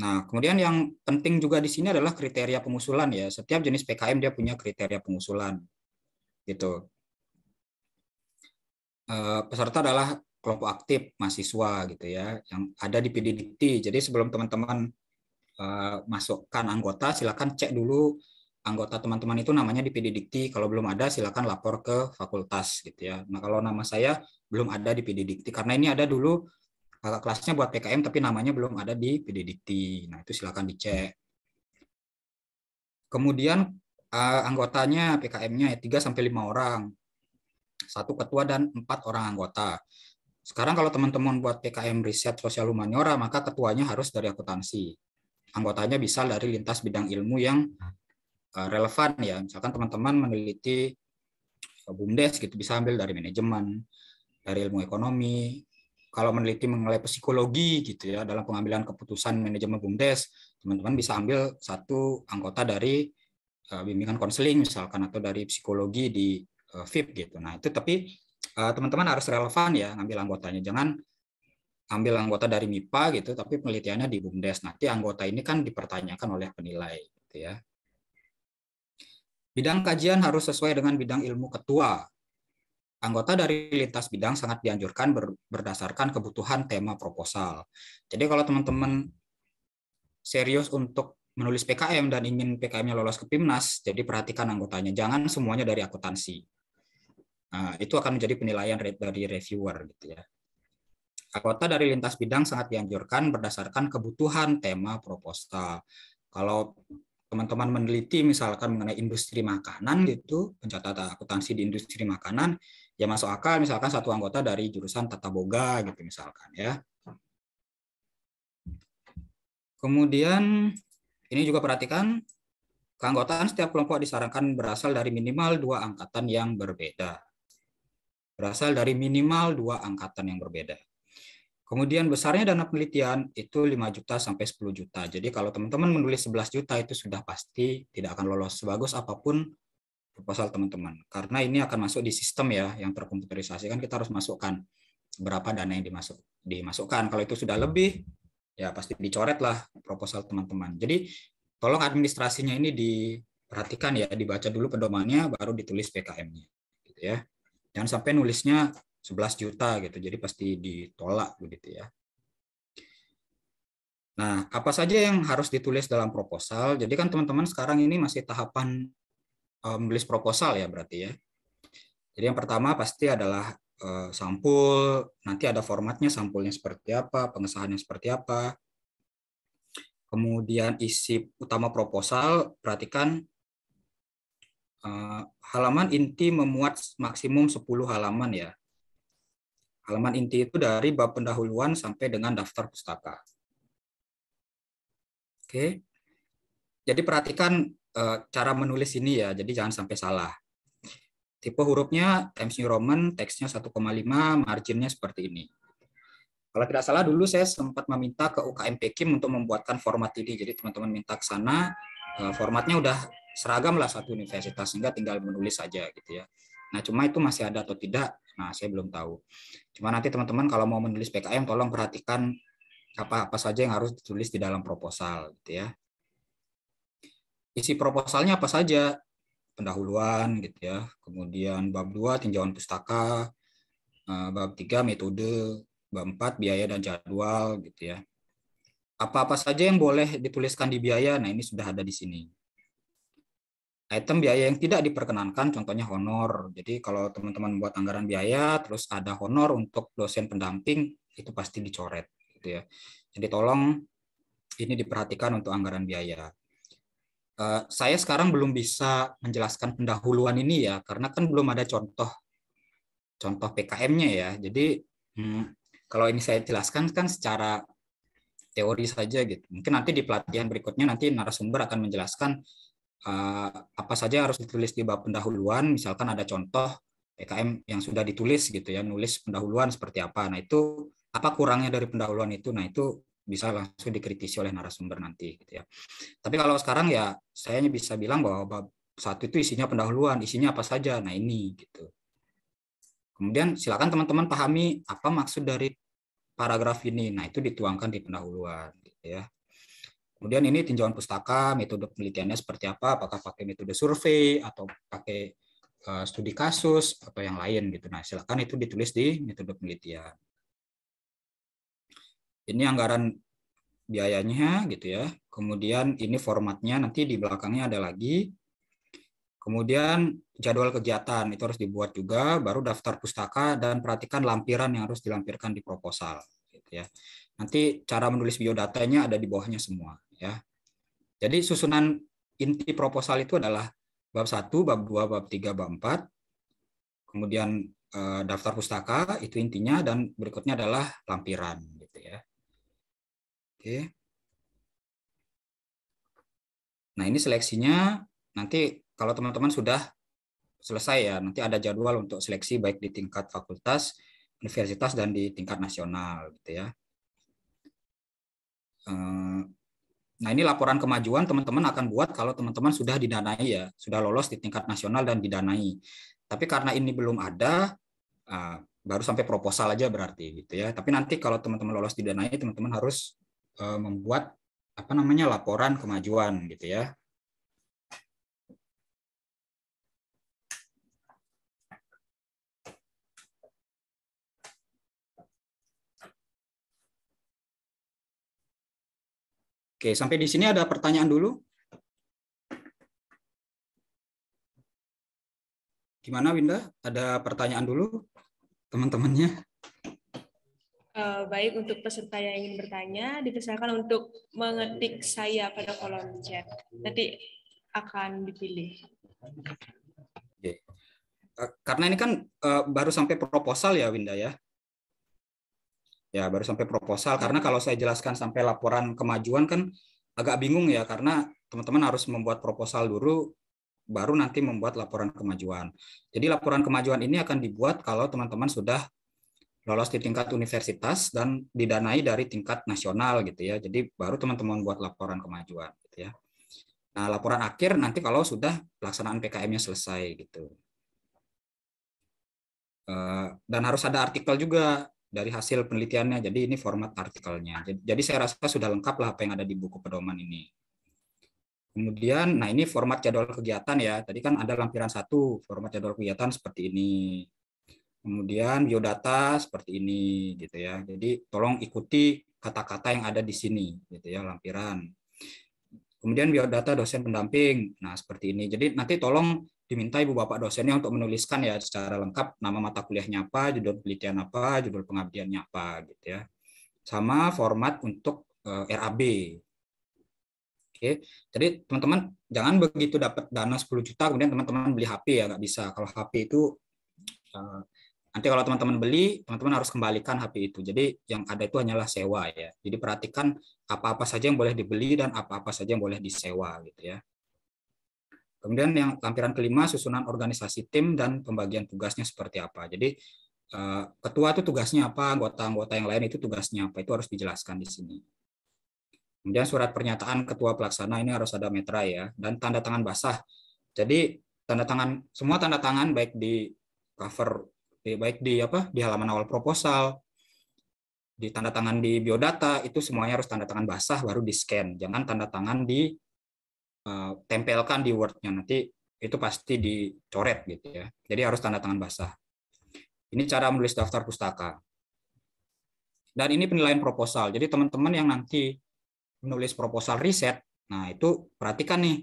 Nah, kemudian yang penting juga di sini adalah kriteria pengusulan ya. Setiap jenis PKM dia punya kriteria pengusulan. Gitu. Eh, peserta adalah kelompok aktif mahasiswa gitu ya yang ada di PDDT. Jadi sebelum teman-teman uh, masukkan anggota silakan cek dulu anggota teman-teman itu namanya di PDDT. Kalau belum ada silakan lapor ke fakultas gitu ya. Nah, kalau nama saya belum ada di PDDT karena ini ada dulu kakak eh, kelasnya buat PKM tapi namanya belum ada di PDDT. Nah, itu silakan dicek. Kemudian uh, anggotanya PKM-nya ya 3 sampai lima orang. Satu ketua dan empat orang anggota sekarang kalau teman-teman buat PKM riset sosial humaniora, maka ketuanya harus dari akuntansi. Anggotanya bisa dari lintas bidang ilmu yang eh, relevan ya. Misalkan teman-teman meneliti eh, BUMDes gitu bisa ambil dari manajemen, dari ilmu ekonomi. Kalau meneliti mengenai psikologi gitu ya dalam pengambilan keputusan manajemen BUMDes, teman-teman bisa ambil satu anggota dari eh, bimbingan konseling misalkan atau dari psikologi di Vip gitu. Nah, itu tapi Eh, teman-teman harus relevan ya ngambil anggotanya. Jangan ambil anggota dari MIPA gitu, tapi penelitiannya di BUMDes. Nanti anggota ini kan dipertanyakan oleh penilai gitu ya. Bidang kajian harus sesuai dengan bidang ilmu ketua. Anggota dari lintas bidang sangat dianjurkan berdasarkan kebutuhan tema proposal. Jadi kalau teman-teman serius untuk menulis PKM dan ingin PKM-nya lolos ke PIMNAS, jadi perhatikan anggotanya. Jangan semuanya dari akuntansi. Nah, itu akan menjadi penilaian dari reviewer gitu ya. Anggota dari lintas bidang sangat dianjurkan berdasarkan kebutuhan tema proposal. Kalau teman-teman meneliti misalkan mengenai industri makanan hmm. gitu, pencatatan akuntansi di industri makanan, ya masuk akal misalkan satu anggota dari jurusan tata boga gitu misalkan ya. Kemudian ini juga perhatikan keanggotaan setiap kelompok disarankan berasal dari minimal dua angkatan yang berbeda berasal dari minimal dua angkatan yang berbeda. Kemudian besarnya dana penelitian itu 5 juta sampai 10 juta. Jadi kalau teman-teman menulis 11 juta itu sudah pasti tidak akan lolos sebagus apapun proposal teman-teman. Karena ini akan masuk di sistem ya yang terkomputerisasi kan kita harus masukkan berapa dana yang dimasuk dimasukkan. Kalau itu sudah lebih ya pasti dicoret lah proposal teman-teman. Jadi tolong administrasinya ini diperhatikan ya, dibaca dulu pedomannya baru ditulis PKM-nya gitu ya. Jangan sampai nulisnya 11 juta gitu. Jadi pasti ditolak begitu ya. Nah, apa saja yang harus ditulis dalam proposal? Jadi kan teman-teman sekarang ini masih tahapan eh, menulis um, proposal ya berarti ya. Jadi yang pertama pasti adalah uh, sampul, nanti ada formatnya sampulnya seperti apa, pengesahannya seperti apa. Kemudian isi utama proposal, perhatikan Eh, halaman inti memuat maksimum 10 halaman ya. Halaman inti itu dari bab pendahuluan sampai dengan daftar pustaka. Oke. Jadi perhatikan eh, cara menulis ini ya, jadi jangan sampai salah. Tipe hurufnya Times New Roman, teksnya 1,5, marginnya seperti ini. Kalau tidak salah dulu saya sempat meminta ke UKM Pekim untuk membuatkan format ini. Jadi teman-teman minta ke sana, eh, formatnya udah seragam lah satu universitas sehingga tinggal menulis saja gitu ya. Nah cuma itu masih ada atau tidak, nah saya belum tahu. Cuma nanti teman-teman kalau mau menulis PKM tolong perhatikan apa-apa saja yang harus ditulis di dalam proposal gitu ya. Isi proposalnya apa saja? Pendahuluan gitu ya. Kemudian bab 2 tinjauan pustaka, nah, bab 3 metode, bab 4 biaya dan jadwal gitu ya. Apa-apa saja yang boleh dituliskan di biaya, nah ini sudah ada di sini item biaya yang tidak diperkenankan contohnya honor. Jadi kalau teman-teman buat anggaran biaya terus ada honor untuk dosen pendamping itu pasti dicoret gitu ya. Jadi tolong ini diperhatikan untuk anggaran biaya. Uh, saya sekarang belum bisa menjelaskan pendahuluan ini ya karena kan belum ada contoh contoh PKM-nya ya. Jadi hmm, kalau ini saya jelaskan kan secara teori saja gitu. Mungkin nanti di pelatihan berikutnya nanti narasumber akan menjelaskan Eh, apa saja yang harus ditulis di bab pendahuluan, misalkan ada contoh PKM yang sudah ditulis gitu ya, nulis pendahuluan seperti apa. Nah itu apa kurangnya dari pendahuluan itu, nah itu bisa langsung dikritisi oleh narasumber nanti gitu ya. Tapi kalau sekarang ya saya bisa bilang bahwa bab satu itu isinya pendahuluan, isinya apa saja, nah ini gitu. Kemudian silakan teman-teman pahami apa maksud dari paragraf ini, nah itu dituangkan di pendahuluan gitu ya. Kemudian ini tinjauan pustaka, metode penelitiannya seperti apa, apakah pakai metode survei atau pakai eh, studi kasus atau yang lain gitu. Nah, silakan itu ditulis di metode penelitian. Ini anggaran biayanya gitu ya. Kemudian ini formatnya nanti di belakangnya ada lagi. Kemudian jadwal kegiatan itu harus dibuat juga, baru daftar pustaka dan perhatikan lampiran yang harus dilampirkan di proposal gitu ya. Nanti cara menulis biodatanya ada di bawahnya semua ya. Jadi susunan inti proposal itu adalah bab 1, bab 2, bab 3, bab 4. Kemudian eh, daftar pustaka itu intinya dan berikutnya adalah lampiran gitu ya. Oke. Nah, ini seleksinya nanti kalau teman-teman sudah selesai ya, nanti ada jadwal untuk seleksi baik di tingkat fakultas, universitas dan di tingkat nasional gitu ya. Eh, Nah, ini laporan kemajuan teman-teman akan buat kalau teman-teman sudah didanai ya, sudah lolos di tingkat nasional dan didanai. Tapi karena ini belum ada, ah, baru sampai proposal aja berarti gitu ya. Tapi nanti kalau teman-teman lolos didanai, teman-teman harus eh, membuat apa namanya laporan kemajuan gitu ya. Oke, sampai di sini ada pertanyaan dulu? Gimana Winda? Ada pertanyaan dulu teman-temannya? Uh, baik, untuk peserta yang ingin bertanya, dipersilakan untuk mengetik saya pada kolom chat. Nanti akan dipilih. Oke. Uh, karena ini kan uh, baru sampai proposal ya Winda ya ya baru sampai proposal karena kalau saya jelaskan sampai laporan kemajuan kan agak bingung ya karena teman-teman harus membuat proposal dulu baru nanti membuat laporan kemajuan. Jadi laporan kemajuan ini akan dibuat kalau teman-teman sudah lolos di tingkat universitas dan didanai dari tingkat nasional gitu ya. Jadi baru teman-teman buat laporan kemajuan gitu ya. Nah, laporan akhir nanti kalau sudah pelaksanaan PKM-nya selesai gitu. Eh, dan harus ada artikel juga dari hasil penelitiannya. Jadi ini format artikelnya. Jadi, saya rasa sudah lengkap lah apa yang ada di buku pedoman ini. Kemudian, nah ini format jadwal kegiatan ya. Tadi kan ada lampiran satu, format jadwal kegiatan seperti ini. Kemudian biodata seperti ini, gitu ya. Jadi tolong ikuti kata-kata yang ada di sini, gitu ya, lampiran. Kemudian biodata dosen pendamping, nah seperti ini. Jadi nanti tolong diminta ibu bapak dosennya untuk menuliskan ya secara lengkap nama mata kuliahnya apa, judul penelitian apa, judul pengabdiannya apa gitu ya. Sama format untuk uh, eh, RAB. Oke, jadi teman-teman jangan begitu dapat dana 10 juta kemudian teman-teman beli HP ya nggak bisa. Kalau HP itu uh, nanti kalau teman-teman beli, teman-teman harus kembalikan HP itu. Jadi yang ada itu hanyalah sewa ya. Jadi perhatikan apa-apa saja yang boleh dibeli dan apa-apa saja yang boleh disewa gitu ya. Kemudian yang lampiran kelima susunan organisasi tim dan pembagian tugasnya seperti apa. Jadi eh, ketua itu tugasnya apa, anggota-anggota yang lain itu tugasnya apa, itu harus dijelaskan di sini. Kemudian surat pernyataan ketua pelaksana ini harus ada metra ya dan tanda tangan basah. Jadi tanda tangan semua tanda tangan baik di cover baik di apa di halaman awal proposal di tanda tangan di biodata itu semuanya harus tanda tangan basah baru di scan jangan tanda tangan di Eh, tempelkan di Word-nya nanti itu pasti dicoret gitu ya. Jadi harus tanda tangan basah. Ini cara menulis daftar pustaka. Dan ini penilaian proposal. Jadi teman-teman yang nanti menulis proposal riset, nah itu perhatikan nih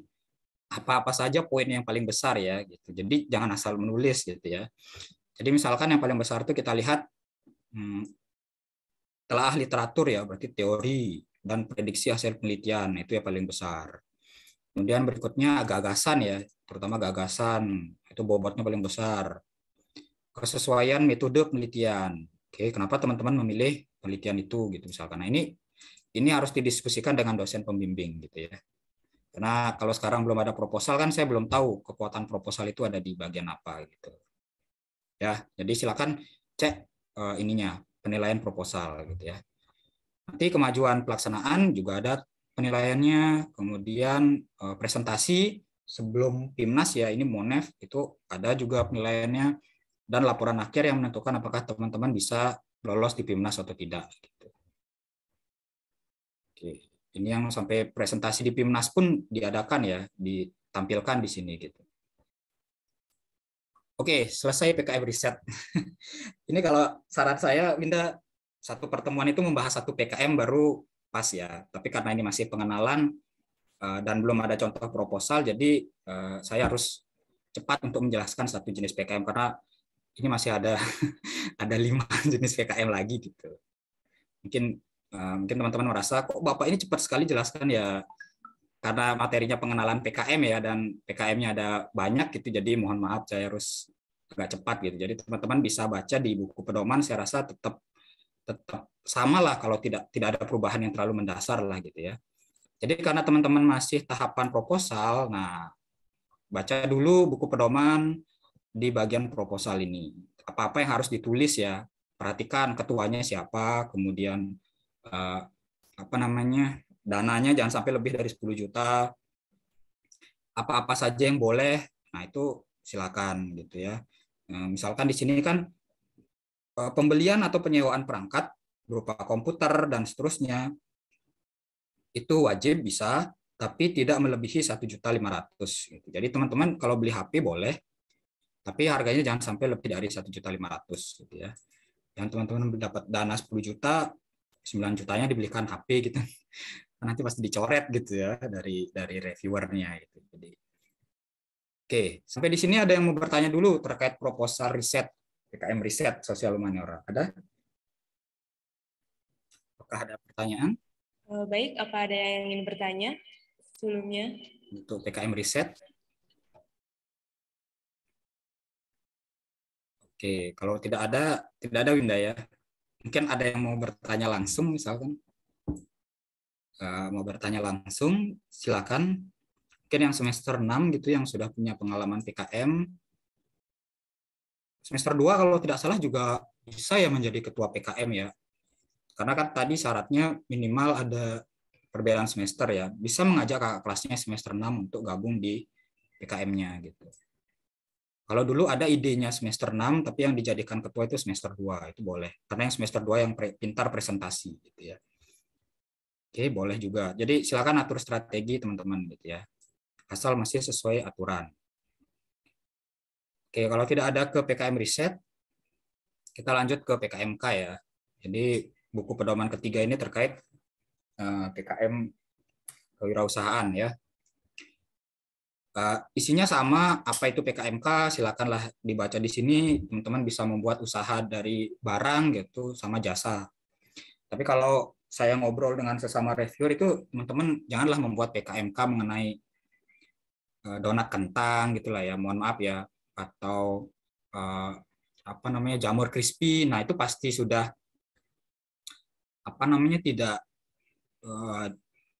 apa-apa saja poin yang paling besar ya gitu. Jadi jangan asal menulis gitu ya. Jadi misalkan yang paling besar itu kita lihat hmm, telah literatur ya berarti teori dan prediksi hasil penelitian itu yang paling besar. Kemudian berikutnya gagasan ya, terutama gagasan itu bobotnya paling besar. Kesesuaian metode penelitian. Oke, kenapa teman-teman memilih penelitian itu gitu misalkan. Nah, ini ini harus didiskusikan dengan dosen pembimbing gitu ya. Karena kalau sekarang belum ada proposal kan saya belum tahu kekuatan proposal itu ada di bagian apa gitu. Ya, jadi silakan cek uh, ininya penilaian proposal gitu ya. Nanti kemajuan pelaksanaan juga ada penilaiannya, kemudian eh, presentasi sebelum timnas ya ini MONEF itu ada juga penilaiannya dan laporan akhir yang menentukan apakah teman-teman bisa lolos di timnas atau tidak gitu. Oke, ini yang sampai presentasi di timnas pun diadakan ya, ditampilkan di sini gitu. Oke, selesai PKM riset. ini kalau syarat saya minta satu pertemuan itu membahas satu PKM baru pas ya. Tapi karena ini masih pengenalan uh, dan belum ada contoh proposal, jadi uh, saya harus cepat untuk menjelaskan satu jenis PKM karena ini masih ada ada lima jenis PKM lagi gitu. Mungkin uh, mungkin teman-teman merasa kok bapak ini cepat sekali jelaskan ya karena materinya pengenalan PKM ya dan PKM-nya ada banyak gitu jadi mohon maaf saya harus agak cepat gitu. Jadi teman-teman bisa baca di buku pedoman saya rasa tetap tetap samalah kalau tidak tidak ada perubahan yang terlalu mendasar lah gitu ya. Jadi karena teman-teman masih tahapan proposal, nah baca dulu buku pedoman di bagian proposal ini. Apa-apa yang harus ditulis ya. Perhatikan ketuanya siapa, kemudian eh, apa namanya? dananya jangan sampai lebih dari 10 juta. Apa-apa saja yang boleh. Nah, itu silakan gitu ya. Nah, misalkan di sini kan eh, pembelian atau penyewaan perangkat berupa komputer dan seterusnya itu wajib bisa tapi tidak melebihi 1.500 ratus gitu. Jadi teman-teman kalau beli HP boleh tapi harganya jangan sampai lebih dari 1.500 gitu ya. dan teman-teman dapat dana 10 juta 9 jutanya dibelikan HP gitu. Nanti pasti dicoret gitu ya dari dari reviewernya itu Jadi Oke, sampai di sini ada yang mau bertanya dulu terkait proposal riset PKM riset sosial humaniora. Ada? Apakah ada pertanyaan? Eh, baik, apa ada yang ingin bertanya sebelumnya? Untuk PKM Riset. Oke, kalau tidak ada, tidak ada Winda ya. Mungkin ada yang mau bertanya langsung misalkan. Uh, mau bertanya langsung, silakan. Mungkin yang semester 6 gitu yang sudah punya pengalaman PKM. Semester 2 kalau tidak salah juga bisa ya menjadi ketua PKM ya. Karena kan tadi syaratnya minimal ada perbedaan semester ya. Bisa mengajak kakak kelasnya semester 6 untuk gabung di PKM-nya gitu. Kalau dulu ada idenya semester 6 tapi yang dijadikan ketua itu semester 2, itu boleh. Karena yang semester 2 yang pintar presentasi gitu ya. Oke, boleh juga. Jadi silakan atur strategi teman-teman gitu ya. Asal masih sesuai aturan. Oke, kalau tidak ada ke PKM riset, kita lanjut ke PKMK ya. Jadi buku pedoman ketiga ini terkait eh, PKM kewirausahaan ya. Eh, isinya sama apa itu PKMK, silakanlah dibaca di sini. Teman-teman bisa membuat usaha dari barang gitu sama jasa. Tapi kalau saya ngobrol dengan sesama reviewer itu teman-teman janganlah membuat PKMK mengenai eh, donat kentang gitulah ya. Mohon maaf ya atau apa namanya jamur crispy. Nah, itu pasti sudah apa namanya tidak uh,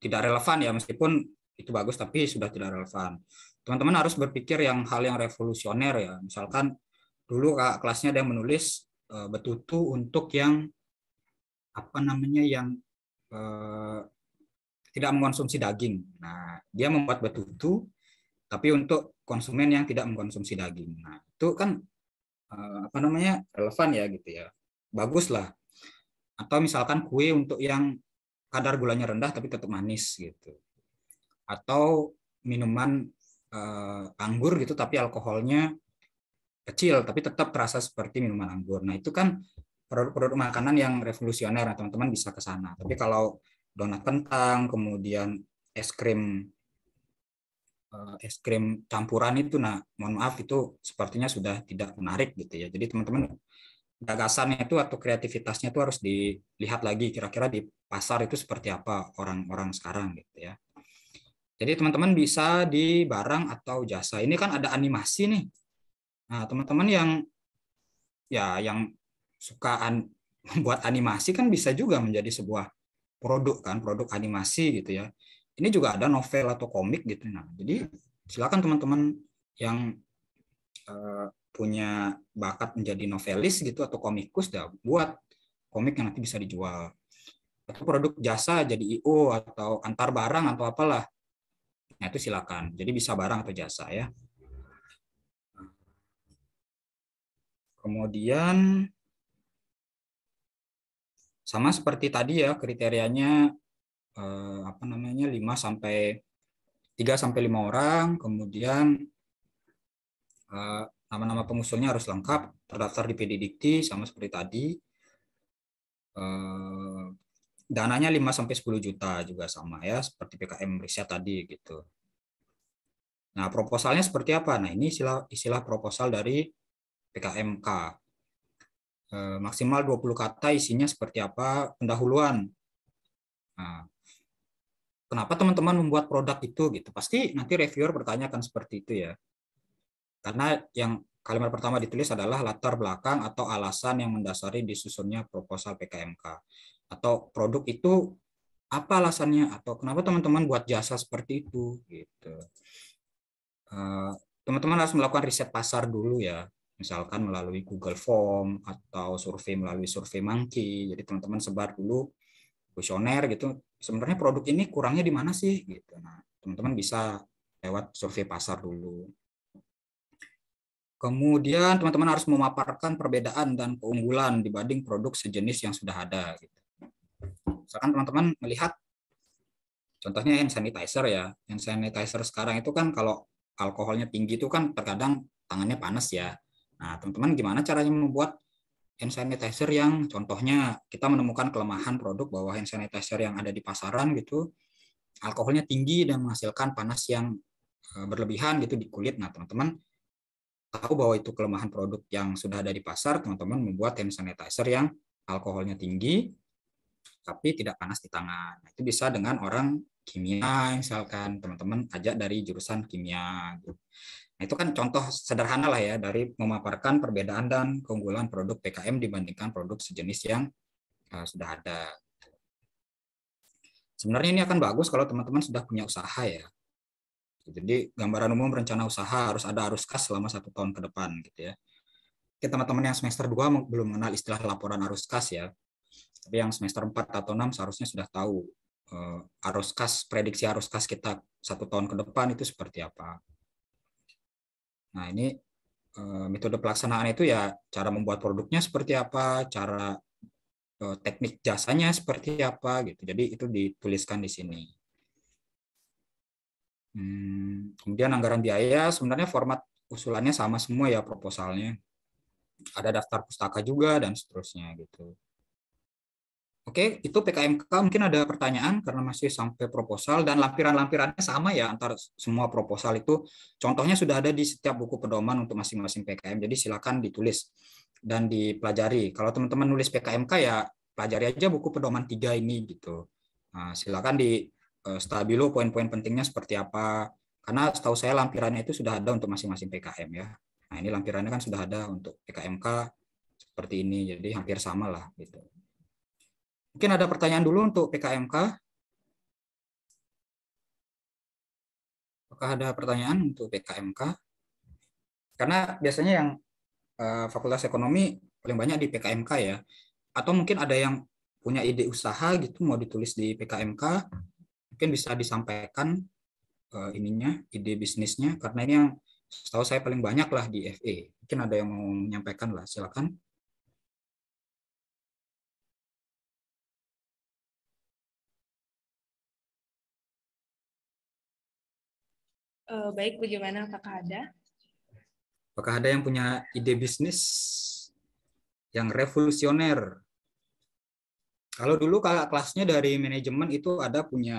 tidak relevan ya meskipun itu bagus tapi sudah tidak relevan. Teman-teman harus berpikir yang hal yang revolusioner ya. Misalkan dulu kak kelasnya ada yang menulis uh, betutu untuk yang apa namanya yang uh, tidak mengkonsumsi daging. Nah, dia membuat betutu tapi untuk konsumen yang tidak mengkonsumsi daging. Nah, itu kan uh, apa namanya? relevan ya gitu ya. Bagus lah atau misalkan kue untuk yang kadar gulanya rendah tapi tetap manis gitu atau minuman uh, anggur gitu tapi alkoholnya kecil tapi tetap terasa seperti minuman anggur nah itu kan produk-produk makanan yang revolusioner teman nah, teman-teman bisa ke sana tapi kalau donat kentang kemudian es krim eh, es krim campuran itu nah mohon maaf itu sepertinya sudah tidak menarik gitu ya jadi teman-teman gagasannya itu atau kreativitasnya itu harus dilihat lagi kira-kira di pasar itu seperti apa orang-orang sekarang gitu ya. Jadi teman-teman bisa di barang atau jasa. Ini kan ada animasi nih. Nah, teman-teman yang ya yang suka an, membuat animasi kan bisa juga menjadi sebuah produk kan, produk animasi gitu ya. Ini juga ada novel atau komik gitu. Nah, jadi silakan teman-teman yang uh, punya bakat menjadi novelis gitu atau komikus dah ya buat komik yang nanti bisa dijual atau produk jasa jadi IO atau antar barang atau apalah nah itu silakan jadi bisa barang atau jasa ya kemudian sama seperti tadi ya kriterianya eh, apa namanya 5 sampai 3 sampai 5 orang, kemudian eh, nama-nama pengusulnya harus lengkap, terdaftar di PD Dikti sama seperti tadi. Eh, dananya 5 sampai 10 juta juga sama ya, seperti PKM riset tadi gitu. Nah, proposalnya seperti apa? Nah, ini istilah istilah proposal dari PKMK. E, eh, maksimal 20 kata isinya seperti apa? Pendahuluan. Nah, kenapa teman-teman membuat produk itu gitu pasti nanti reviewer bertanyakan seperti itu ya karena yang kalimat pertama ditulis adalah latar belakang atau alasan yang mendasari disusunnya proposal PKMK. Atau produk itu apa alasannya atau kenapa teman-teman buat jasa seperti itu gitu. Eh, teman-teman harus melakukan riset pasar dulu ya, misalkan melalui Google Form atau survei melalui Survei Monkey. Jadi teman-teman sebar dulu kuesioner gitu. Sebenarnya produk ini kurangnya di mana sih gitu. Nah, teman-teman bisa lewat survei pasar dulu. Kemudian teman-teman harus memaparkan perbedaan dan keunggulan dibanding produk sejenis yang sudah ada. Gitu. Misalkan teman-teman melihat, contohnya hand sanitizer ya. Hand sanitizer sekarang itu kan kalau alkoholnya tinggi itu kan terkadang tangannya panas ya. Nah teman-teman gimana caranya membuat hand sanitizer yang contohnya kita menemukan kelemahan produk bahwa hand sanitizer yang ada di pasaran gitu alkoholnya tinggi dan menghasilkan panas yang eh, berlebihan gitu di kulit. Nah teman-teman tahu bahwa itu kelemahan produk yang sudah ada di pasar, teman-teman membuat hand sanitizer yang alkoholnya tinggi, tapi tidak panas di tangan. Nah, itu bisa dengan orang kimia, misalkan teman-teman ajak dari jurusan kimia. Gitu. Nah, itu kan contoh sederhana lah ya dari memaparkan perbedaan dan keunggulan produk PKM dibandingkan produk sejenis yang uh, sudah ada. Sebenarnya ini akan bagus kalau teman-teman sudah punya usaha ya. Gitu. Jadi gambaran umum rencana usaha harus ada arus kas selama satu tahun ke depan gitu ya. Oke teman-teman yang semester 2 belum mengenal istilah laporan arus kas ya. Tapi yang semester 4 atau 6 seharusnya sudah tahu uh, arus kas, prediksi arus kas kita satu tahun ke depan itu seperti apa. Nah ini uh, metode pelaksanaan itu ya cara membuat produknya seperti apa, cara uh, teknik jasanya seperti apa gitu. Jadi itu dituliskan di sini. Hmm, kemudian anggaran biaya sebenarnya format usulannya sama semua ya proposalnya. Ada daftar pustaka juga dan seterusnya gitu. Oke, itu PKMK mungkin ada pertanyaan karena masih sampai proposal dan lampiran-lampirannya sama ya antar semua proposal itu. Contohnya sudah ada di setiap buku pedoman untuk masing-masing PKM. Jadi silakan ditulis dan dipelajari. Kalau teman-teman nulis PKMK ya pelajari aja buku pedoman 3 ini gitu. Nah, silakan di Eh, stabilo poin-poin pentingnya seperti apa karena setahu saya lampirannya itu sudah ada untuk masing-masing PKM ya nah ini lampirannya kan sudah ada untuk PKMK seperti ini jadi hampir sama lah gitu mungkin ada pertanyaan dulu untuk PKMK apakah ada pertanyaan untuk PKMK karena biasanya yang uh, fakultas ekonomi paling banyak di PKMK ya atau mungkin ada yang punya ide usaha gitu mau ditulis di PKMK mungkin bisa disampaikan uh, ininya ide bisnisnya karena ini yang setahu saya paling banyak lah di FE. Mungkin ada yang mau menyampaikan lah, silakan. Uh, baik, bagaimana apakah ada? Apakah ada yang punya ide bisnis yang revolusioner? Kalau dulu kakak kelasnya dari manajemen itu ada punya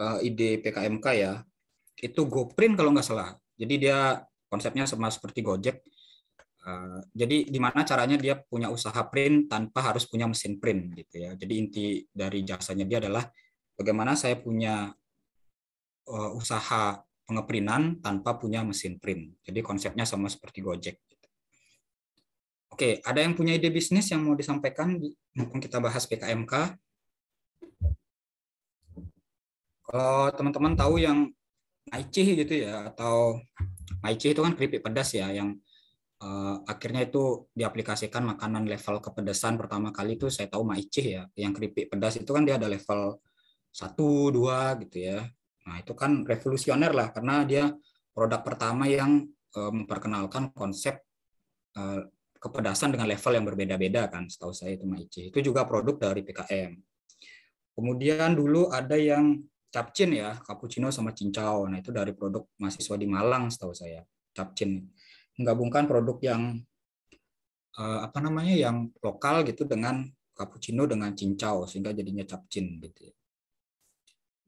uh, ide PKMK ya itu GoPrint kalau nggak salah. Jadi dia konsepnya sama seperti Gojek. Uh, jadi mana caranya dia punya usaha print tanpa harus punya mesin print gitu ya. Jadi inti dari jasanya dia adalah bagaimana saya punya uh, usaha pengeprinan tanpa punya mesin print. Jadi konsepnya sama seperti Gojek. Gitu. Oke, ada yang punya ide bisnis yang mau disampaikan? Mungkin kita bahas PKMK. Kalau eh, teman-teman tahu yang IC gitu ya atau IC itu kan keripik pedas ya yang uh, akhirnya itu diaplikasikan makanan level kepedasan pertama kali itu saya tahu maicih ya. Yang keripik pedas itu kan dia ada level 1 2 gitu ya. Nah, itu kan revolusioner lah karena dia produk pertama yang uh, memperkenalkan konsep uh, kepedasan dengan level yang berbeda-beda kan setahu saya itu Maici. Itu juga produk dari PKM. Kemudian dulu ada yang capcin ya, cappuccino sama cincau. Nah, itu dari produk mahasiswa di Malang setahu saya, capcin. Menggabungkan produk yang uh, apa namanya yang lokal gitu dengan cappuccino dengan cincau sehingga jadinya capcin gitu. Ya.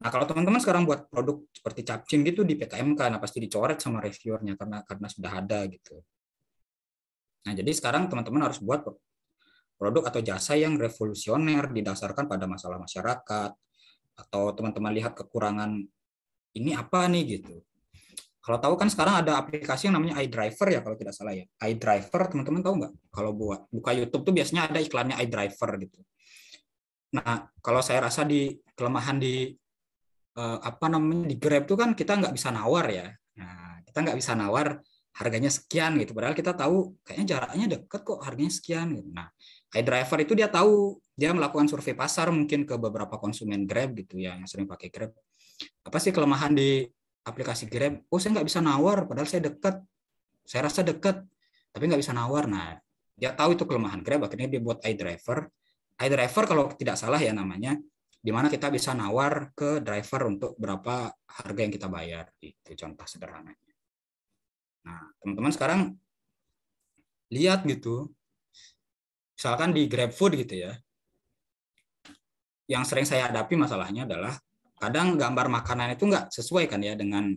Nah, kalau teman-teman sekarang buat produk seperti capcin gitu di PKM nah pasti dicoret sama reviewernya karena karena sudah ada gitu. Nah, jadi sekarang teman-teman harus buat produk atau jasa yang revolusioner didasarkan pada masalah masyarakat, atau teman-teman lihat kekurangan ini apa nih gitu. Kalau tahu kan sekarang ada aplikasi yang namanya iDriver ya kalau tidak salah ya. iDriver teman-teman tahu nggak? Kalau buat buka YouTube tuh biasanya ada iklannya iDriver gitu. Nah kalau saya rasa di kelemahan di eh, apa namanya di Grab tuh kan kita nggak bisa nawar ya. Nah kita nggak bisa nawar harganya sekian gitu. Padahal kita tahu kayaknya jaraknya deket kok harganya sekian. Gitu. Nah driver itu dia tahu dia melakukan survei pasar mungkin ke beberapa konsumen Grab gitu ya yang sering pakai Grab. Apa sih kelemahan di aplikasi Grab? Oh saya nggak bisa nawar, padahal saya dekat, saya rasa dekat, tapi nggak bisa nawar. Nah dia tahu itu kelemahan Grab, akhirnya dia buat driver. iDriver. driver kalau tidak salah ya namanya, di mana kita bisa nawar ke driver untuk berapa harga yang kita bayar. Itu contoh sederhananya. Nah teman-teman sekarang lihat gitu misalkan di GrabFood gitu ya, yang sering saya hadapi masalahnya adalah kadang gambar makanan itu nggak sesuai kan ya dengan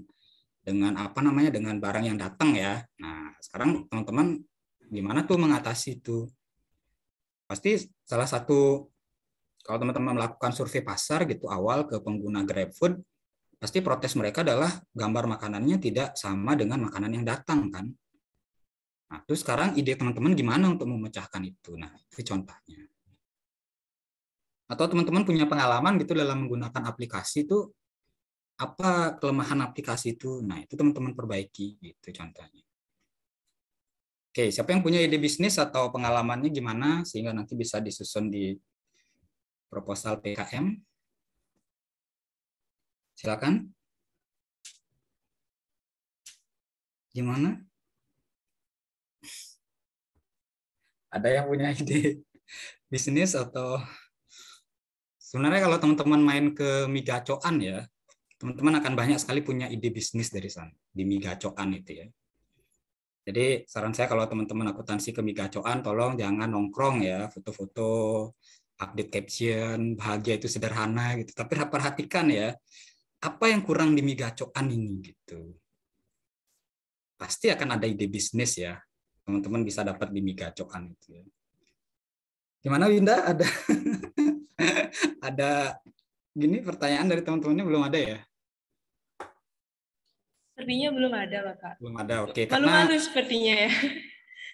dengan apa namanya dengan barang yang datang ya. Nah sekarang teman-teman gimana tuh mengatasi itu? Pasti salah satu kalau teman-teman melakukan survei pasar gitu awal ke pengguna GrabFood, pasti protes mereka adalah gambar makanannya tidak sama dengan makanan yang datang kan. Nah, terus sekarang ide teman-teman gimana untuk memecahkan itu? Nah, itu contohnya. Atau teman-teman punya pengalaman gitu dalam menggunakan aplikasi itu apa kelemahan aplikasi itu? Nah, itu teman-teman perbaiki gitu contohnya. Oke, siapa yang punya ide bisnis atau pengalamannya gimana sehingga nanti bisa disusun di proposal PKM? Silakan. Gimana? ada yang punya ide bisnis atau sebenarnya kalau teman-teman main ke migacoan ya teman-teman akan banyak sekali punya ide bisnis dari sana di migacoan itu ya jadi saran saya kalau teman-teman akuntansi ke migacoan tolong jangan nongkrong ya foto-foto update caption bahagia itu sederhana gitu tapi perhatikan ya apa yang kurang di migacoan ini gitu pasti akan ada ide bisnis ya teman-teman bisa dapat di Migacokan itu ya. Gimana Winda? Ada ada gini pertanyaan dari teman-temannya belum ada ya? Sepertinya belum ada, Pak. Belum ada, oke. Okay. Malu-malu sepertinya ya.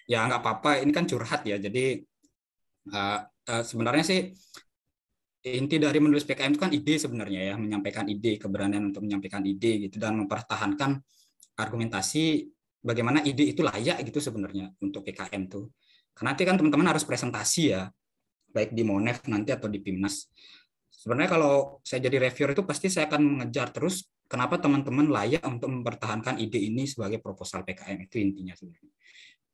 Ya nggak apa-apa, ini kan curhat ya. Jadi uh, uh, sebenarnya sih inti dari menulis PKM itu kan ide sebenarnya ya, menyampaikan ide, keberanian untuk menyampaikan ide gitu dan mempertahankan argumentasi bagaimana ide itu layak gitu sebenarnya untuk PKM tuh. Karena nanti kan teman-teman harus presentasi ya, baik di Monef nanti atau di Pimnas. Sebenarnya kalau saya jadi reviewer itu pasti saya akan mengejar terus kenapa teman-teman layak untuk mempertahankan ide ini sebagai proposal PKM itu intinya sebenarnya.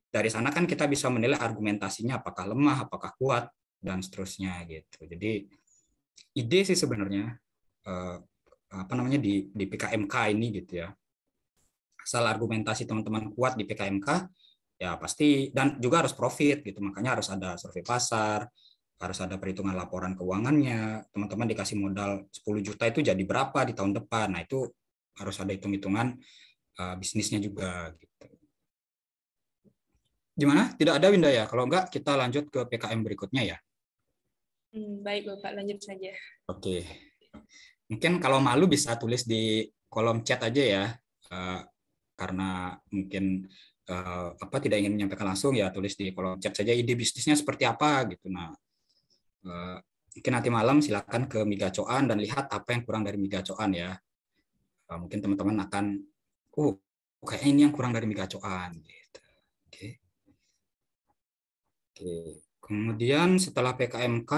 Dari sana kan kita bisa menilai argumentasinya apakah lemah, apakah kuat dan seterusnya gitu. Jadi ide sih sebenarnya eh, apa namanya di di PKMK ini gitu ya asal argumentasi teman-teman kuat di PKMK ya pasti dan juga harus profit gitu makanya harus ada survei pasar harus ada perhitungan laporan keuangannya teman-teman dikasih modal 10 juta itu jadi berapa di tahun depan nah itu harus ada hitung-hitungan uh, bisnisnya juga gitu gimana tidak ada Winda ya kalau enggak kita lanjut ke PKM berikutnya ya hmm, baik bapak lanjut saja oke okay. mungkin kalau malu bisa tulis di kolom chat aja ya uh, karena mungkin uh, apa tidak ingin menyampaikan langsung ya tulis di kolom chat saja ide bisnisnya seperti apa gitu. Nah, uh, mungkin nanti malam silakan ke Migacoan dan lihat apa yang kurang dari Migacoan ya. Uh, mungkin teman-teman akan oh kayaknya ini yang kurang dari Migacoan gitu. Oke. Okay. Oke. Okay. Kemudian setelah PKMK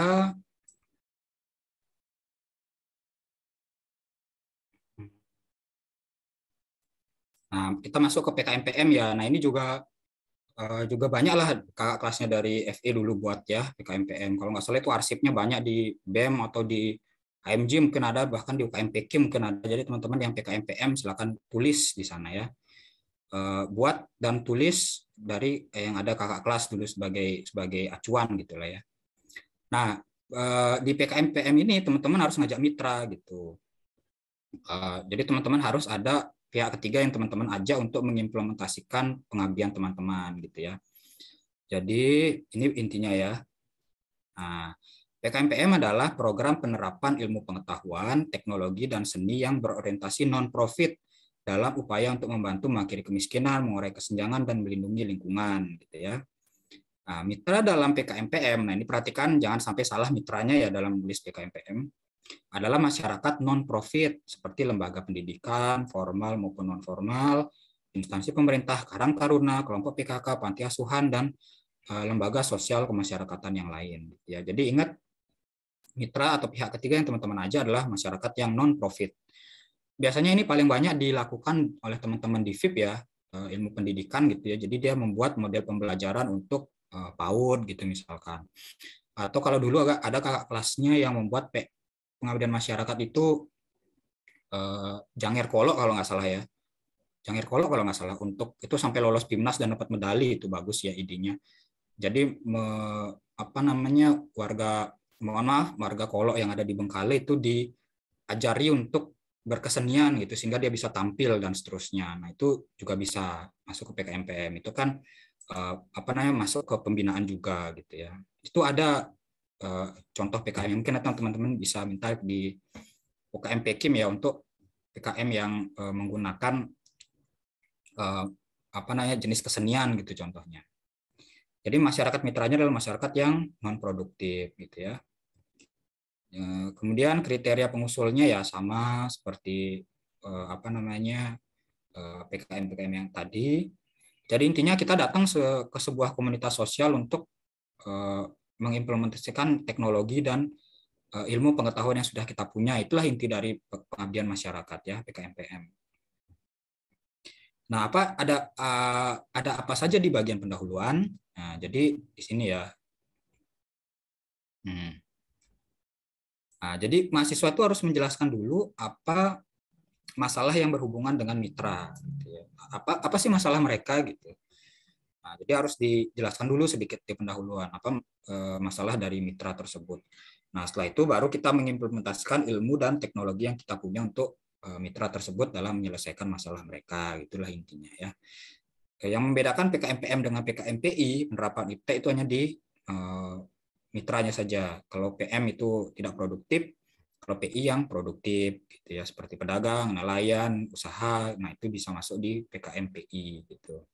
Nah, kita masuk ke PKMPM ya. Nah, ini juga uh, juga banyak kakak kelasnya dari FE dulu buat ya PKMPM. Kalau nggak salah itu arsipnya banyak di BEM atau di AMG mungkin ada, bahkan di UKMPK mungkin ada. Jadi teman-teman yang PKMPM silahkan tulis di sana ya. Eh, buat dan tulis dari yang ada kakak kelas dulu sebagai sebagai acuan gitu lah ya. Nah, eh, di PKMPM ini teman-teman harus ngajak mitra gitu. jadi teman-teman harus ada pihak ketiga yang teman-teman ajak untuk mengimplementasikan pengabdian teman-teman gitu ya. Jadi ini intinya ya. Nah, PKMPM adalah program penerapan ilmu pengetahuan, teknologi, dan seni yang berorientasi non-profit dalam upaya untuk membantu mengakhiri kemiskinan, mengurai kesenjangan, dan melindungi lingkungan. gitu ya. Nah, mitra dalam PKMPM, nah ini perhatikan jangan sampai salah mitranya ya dalam menulis PKMPM adalah masyarakat non-profit seperti lembaga pendidikan, formal maupun non-formal, instansi pemerintah, Karang Taruna, kelompok PKK, panti asuhan, dan eh, lembaga sosial kemasyarakatan yang lain. Ya, jadi ingat mitra atau pihak ketiga yang teman-teman aja adalah masyarakat yang non-profit. Biasanya ini paling banyak dilakukan oleh teman-teman di FIP ya, eh, ilmu pendidikan gitu ya. Jadi dia membuat model pembelajaran untuk eh, PAUD gitu misalkan. Atau kalau dulu agak ada kakak kelasnya yang membuat pengabdian masyarakat itu eh, Jangir kolok kalau nggak salah ya. Jangir kolok kalau nggak salah untuk itu sampai lolos PIMNAS dan dapat medali itu bagus ya idenya. Jadi me, apa namanya warga mana warga kolok yang ada di Bengkale itu diajari untuk berkesenian gitu sehingga dia bisa tampil dan seterusnya. Nah itu juga bisa masuk ke PKMPM itu kan eh, apa namanya masuk ke pembinaan juga gitu ya. Itu ada Eh, contoh PKM mungkin nanti teman-teman bisa minta di UKM Pekim ya untuk PKM yang uh, menggunakan uh, apa namanya jenis kesenian gitu contohnya. Jadi masyarakat mitranya adalah masyarakat yang non produktif gitu ya. kemudian kriteria pengusulnya ya sama seperti apa namanya PKM PKM yang tadi. Jadi intinya kita datang ke sebuah komunitas sosial untuk mengimplementasikan teknologi dan eh, ilmu pengetahuan yang sudah kita punya. Itulah inti dari pengabdian masyarakat ya PKMPM. Nah, apa ada eh, ada apa saja di bagian pendahuluan? Nah, jadi di sini ya. Hmm. Nah, jadi mahasiswa itu harus menjelaskan dulu apa masalah yang berhubungan dengan mitra. Gitu ya. Apa apa sih masalah mereka gitu? Nah, jadi harus dijelaskan dulu sedikit di pendahuluan apa e, masalah dari mitra tersebut. Nah, setelah itu baru kita mengimplementasikan ilmu dan teknologi yang kita punya untuk e, mitra tersebut dalam menyelesaikan masalah mereka. Itulah intinya ya. E, yang membedakan PKMPM dengan PKMPI penerapan IP itu hanya di e, mitranya saja. Kalau PM itu tidak produktif, kalau PI yang produktif gitu ya seperti pedagang, nelayan, usaha, nah itu bisa masuk di PKMPI gitu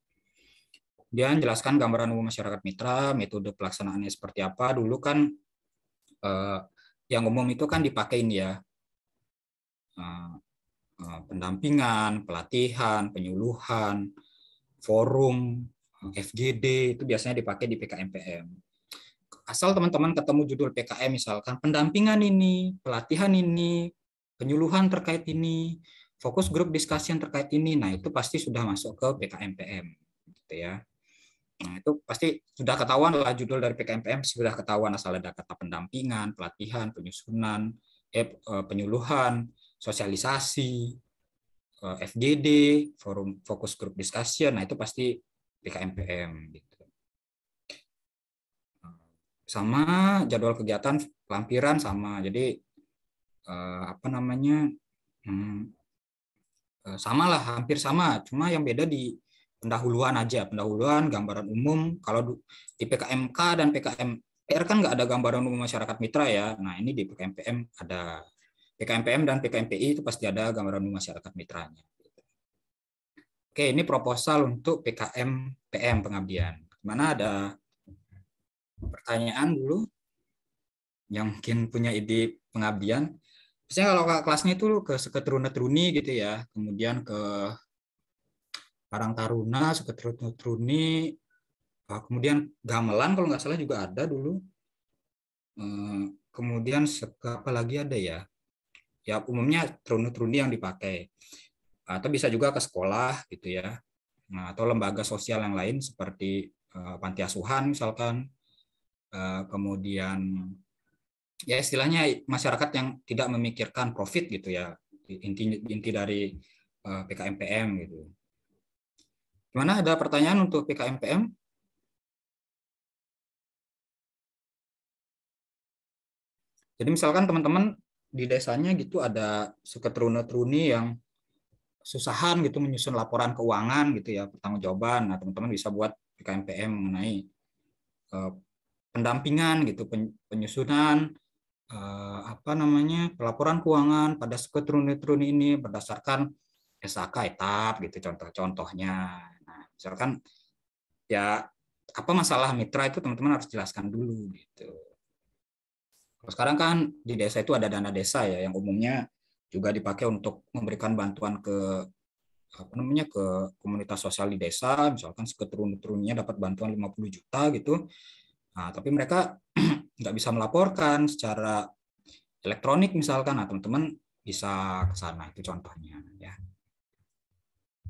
dia jelaskan gambaran umum masyarakat mitra, metode pelaksanaannya seperti apa. Dulu kan eh, yang umum itu kan dipakein ya eh, eh, pendampingan, pelatihan, penyuluhan, forum, FGD itu biasanya dipakai di PKMPM. Asal teman-teman ketemu judul PKM misalkan pendampingan ini, pelatihan ini, penyuluhan terkait ini, fokus grup diskusi yang terkait ini, nah itu pasti sudah masuk ke PKMPM gitu ya. Nah, itu pasti sudah ketahuan lah judul dari PKMPM sudah ketahuan asal ada kata pendampingan, pelatihan, penyusunan, eh, eh penyuluhan, sosialisasi, eh, FGD, forum fokus grup discussion. Nah, itu pasti PKMPM gitu. Sama jadwal kegiatan lampiran sama. Jadi eh, apa namanya? Hmm, eh, samalah hampir sama, cuma yang beda di pendahuluan aja, pendahuluan, gambaran umum. Kalau di PKMK dan PKM kan nggak ada gambaran umum masyarakat mitra ya. Nah ini di PKMPM ada PKMPM dan PKMPI itu pasti ada gambaran umum masyarakat mitranya. Oke, ini proposal untuk PKMPM pengabdian. Mana ada pertanyaan dulu yang mungkin punya ide pengabdian? Biasanya kalau kelasnya itu ke seketeruna teruni gitu ya, kemudian ke Karang Taruna, Sekretariat Nutruni, eh, kemudian gamelan kalau nggak salah juga ada dulu. Eh, kemudian apa lagi ada ya? Ya umumnya truni yang dipakai. Atau bisa juga ke sekolah gitu ya. Nah, atau lembaga sosial yang lain seperti eh, panti asuhan misalkan. Kemudian ya istilahnya masyarakat yang tidak memikirkan profit gitu ya inti inti dari PKMPM gitu Gimana ada pertanyaan untuk PKMPM? Jadi misalkan teman-teman di desanya gitu ada suka teruna yang susahan gitu menyusun laporan keuangan gitu ya jawaban, Nah teman-teman bisa buat PKMPM mengenai uh, pendampingan gitu penyusunan uh, apa namanya pelaporan keuangan pada suka ini berdasarkan SAK etap gitu contoh-contohnya Misalkan ya apa masalah mitra itu teman-teman harus jelaskan dulu gitu. Kalau sekarang kan di desa itu ada dana desa ya yang umumnya juga dipakai untuk memberikan bantuan ke apa namanya ke komunitas sosial di desa, misalkan seketurun-turunnya dapat bantuan 50 juta gitu. Nah, tapi mereka nggak bisa melaporkan secara elektronik misalkan, nah teman-teman bisa ke sana itu contohnya ya.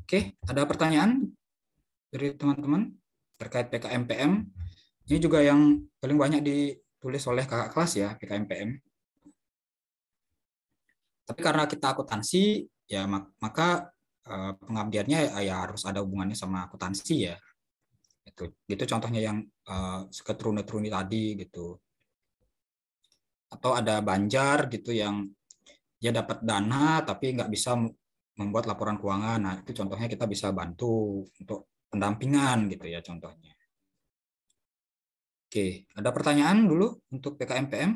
Oke, ada pertanyaan? dari teman-teman terkait PKMPM. Ini juga yang paling banyak ditulis oleh kakak kelas ya, PKMPM. Tapi karena kita akuntansi, ya maka eh, pengabdiannya ya, ya, harus ada hubungannya sama akuntansi ya. Itu, itu contohnya yang uh, eh, seketrune truni tadi gitu. Atau ada banjar gitu yang dia dapat dana tapi nggak bisa membuat laporan keuangan. Nah, itu contohnya kita bisa bantu untuk pendampingan gitu ya contohnya. Oke, ada pertanyaan dulu untuk PKMPM?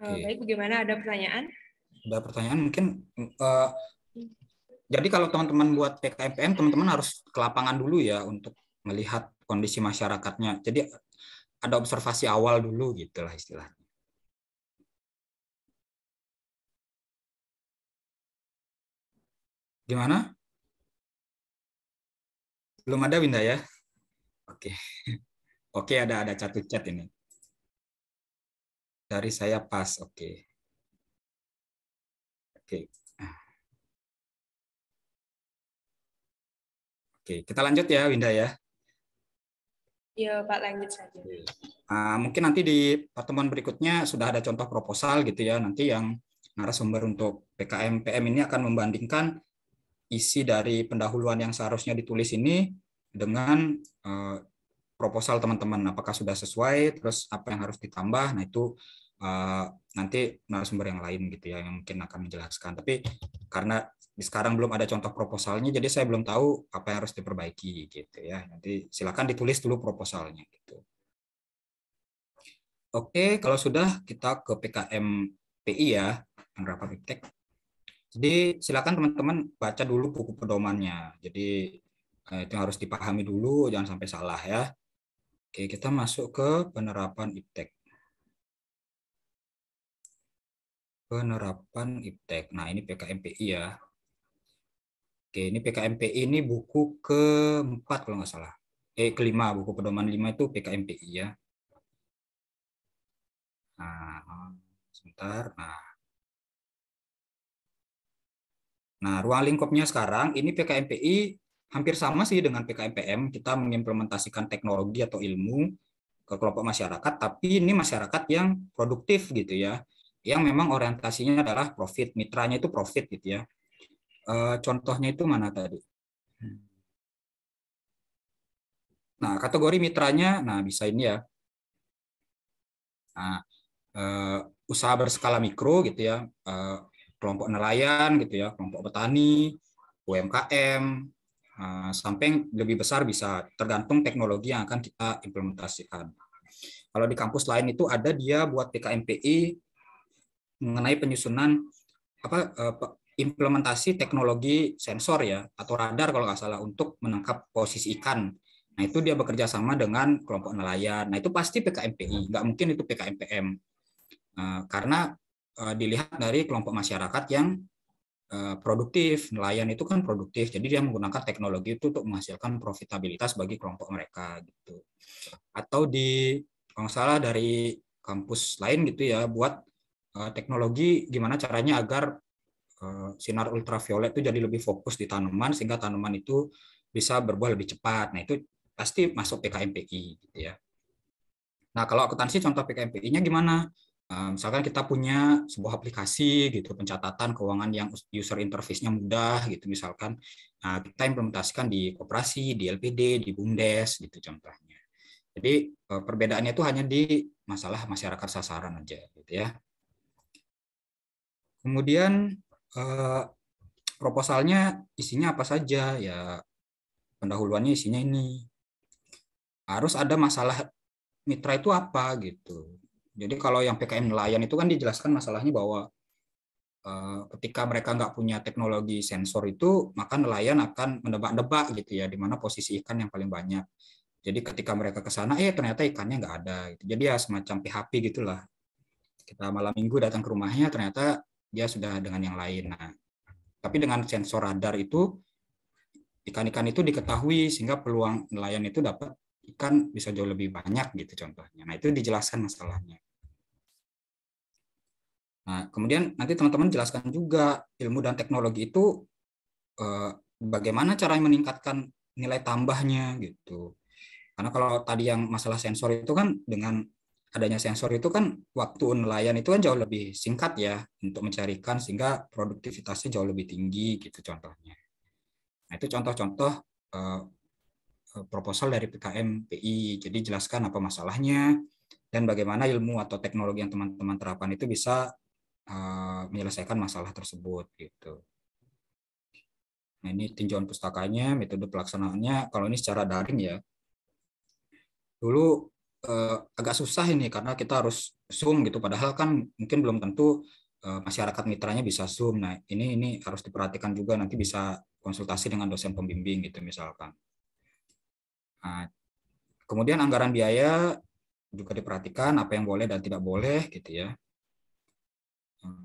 Eh, Oke. Baik, bagaimana ada pertanyaan? Ada pertanyaan mungkin uh, jadi kalau teman-teman buat PKMPM, teman-teman harus ke lapangan dulu ya untuk melihat kondisi masyarakatnya. Jadi ada observasi awal dulu gitulah istilahnya. Gimana? Belum ada Winda ya? Oke. Oke, ada ada satu chat ini. Dari saya pas. Oke. Oke. Oke, kita lanjut ya Winda ya. Iya Pak, lanjut saja. Nah, mungkin nanti di pertemuan berikutnya sudah ada contoh proposal gitu ya, nanti yang narasumber untuk PKM PM ini akan membandingkan isi dari pendahuluan yang seharusnya ditulis ini dengan eh, proposal teman-teman apakah sudah sesuai terus apa yang harus ditambah nah itu eh, nanti narasumber yang lain gitu ya yang mungkin akan menjelaskan tapi karena sekarang belum ada contoh proposalnya jadi saya belum tahu apa yang harus diperbaiki gitu ya nanti silakan ditulis dulu proposalnya gitu oke kalau sudah kita ke PKM PI ya yang rapat iptek jadi silakan teman-teman baca dulu buku pedomannya. Jadi eh, itu harus dipahami dulu, jangan sampai salah ya. Oke, kita masuk ke penerapan IPTEK. Penerapan IPTEK. Nah, ini PKMPI ya. Oke, ini PKMPI ini buku keempat kalau nggak salah. Eh, kelima, buku pedoman lima itu PKMPI ya. Nah, sebentar. Nah, Nah, ruang lingkupnya sekarang ini PKMPI hampir sama sih dengan PKMPM, kita mengimplementasikan teknologi atau ilmu ke kelompok masyarakat, tapi ini masyarakat yang produktif gitu ya, yang memang orientasinya adalah profit, mitranya itu profit gitu ya. E, contohnya itu mana tadi? Nah, kategori mitranya, nah bisa ini ya. Nah, e, usaha berskala mikro gitu ya, e, kelompok nelayan gitu ya, kelompok petani, UMKM, eh, sampai lebih besar bisa tergantung teknologi yang akan kita implementasikan. Kalau di kampus lain itu ada dia buat PKMPI mengenai penyusunan apa eh, implementasi teknologi sensor ya atau radar kalau nggak salah untuk menangkap posisi ikan. Nah itu dia bekerja sama dengan kelompok nelayan. Nah itu pasti PKMPI, nggak mungkin itu PKMPM eh, karena Eh, dilihat dari kelompok masyarakat yang eh, produktif. Nelayan itu kan produktif, jadi dia menggunakan teknologi itu untuk menghasilkan profitabilitas bagi kelompok mereka gitu. Atau di kalau salah dari kampus lain gitu ya buat eh, teknologi gimana caranya agar sinar ultraviolet itu jadi lebih fokus di tanaman sehingga tanaman itu bisa berbuah lebih cepat. Nah, itu pasti masuk PKMPI gitu ya. Nah, kalau akuntansi contoh PKMPI-nya gimana? Ehm, misalkan kita punya sebuah aplikasi gitu pencatatan keuangan yang user interface-nya mudah gitu misalkan nah, kita implementasikan di koperasi di LPD di bumdes gitu contohnya jadi e, perbedaannya itu hanya di masalah masyarakat sasaran aja gitu ya kemudian e, proposalnya isinya apa saja ya pendahuluannya isinya ini harus ada masalah mitra itu apa gitu jadi kalau yang PKM nelayan itu kan dijelaskan masalahnya bahwa eh, ketika mereka nggak punya teknologi sensor itu, maka nelayan akan mendebak-debak gitu ya, di mana posisi ikan yang paling banyak. Jadi ketika mereka ke sana, eh ternyata ikannya nggak ada. Gitu. Jadi ya semacam PHP gitulah. Kita malam minggu datang ke rumahnya, ternyata dia sudah dengan yang lain. Nah, tapi dengan sensor radar itu, ikan-ikan itu diketahui sehingga peluang nelayan itu dapat ikan bisa jauh lebih banyak gitu contohnya. Nah itu dijelaskan masalahnya. Nah, kemudian nanti teman-teman jelaskan juga ilmu dan teknologi itu eh, bagaimana cara meningkatkan nilai tambahnya gitu. Karena kalau tadi yang masalah sensor itu kan dengan adanya sensor itu kan waktu nelayan itu kan jauh lebih singkat ya untuk mencarikan sehingga produktivitasnya jauh lebih tinggi gitu contohnya. Nah, itu contoh-contoh eh, eh proposal dari PKM PI. Jadi jelaskan apa masalahnya dan bagaimana ilmu atau teknologi yang teman-teman terapkan itu bisa Eh, menyelesaikan masalah tersebut gitu. Nah, ini tinjauan pustakanya, metode pelaksanaannya. Kalau ini secara daring ya, dulu eh, agak susah ini karena kita harus zoom gitu. Padahal kan mungkin belum tentu eh, masyarakat mitranya bisa zoom. Nah, ini ini harus diperhatikan juga nanti bisa konsultasi dengan dosen pembimbing gitu misalkan. Nah, kemudian anggaran biaya juga diperhatikan apa yang boleh dan tidak boleh gitu ya. Hmm.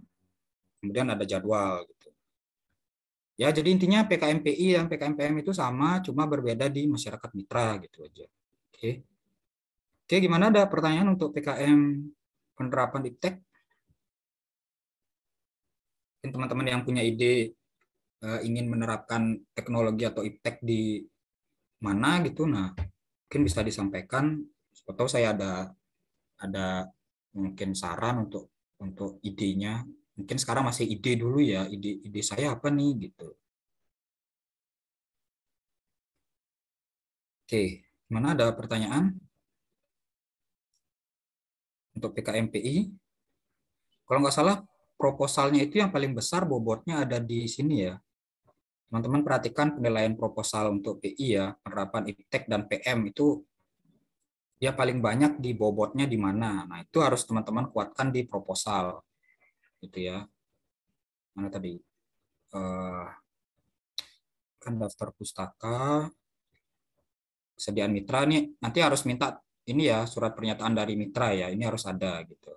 Kemudian ada jadwal gitu. Ya, jadi intinya PKMPI dan PKMPM itu sama, cuma berbeda di masyarakat mitra gitu aja. Oke. Oke, gimana ada pertanyaan untuk PKM penerapan Diptek? Mungkin teman-teman yang punya ide eh, ingin menerapkan teknologi atau iptek di mana gitu, nah mungkin bisa disampaikan atau saya ada ada mungkin saran untuk untuk idenya. Mungkin sekarang masih ide dulu ya, ide ide saya apa nih gitu. Oke, mana ada pertanyaan? Untuk PKMPI, kalau nggak salah proposalnya itu yang paling besar bobotnya ada di sini ya. Teman-teman perhatikan penilaian proposal untuk PI ya, penerapan IPTEK dan PM itu ya paling banyak di bobotnya di mana. Nah, itu harus teman-teman kuatkan di proposal. Gitu ya. Mana tadi? Uh, kan daftar pustaka kesediaan mitra nih nanti harus minta ini ya surat pernyataan dari mitra ya ini harus ada gitu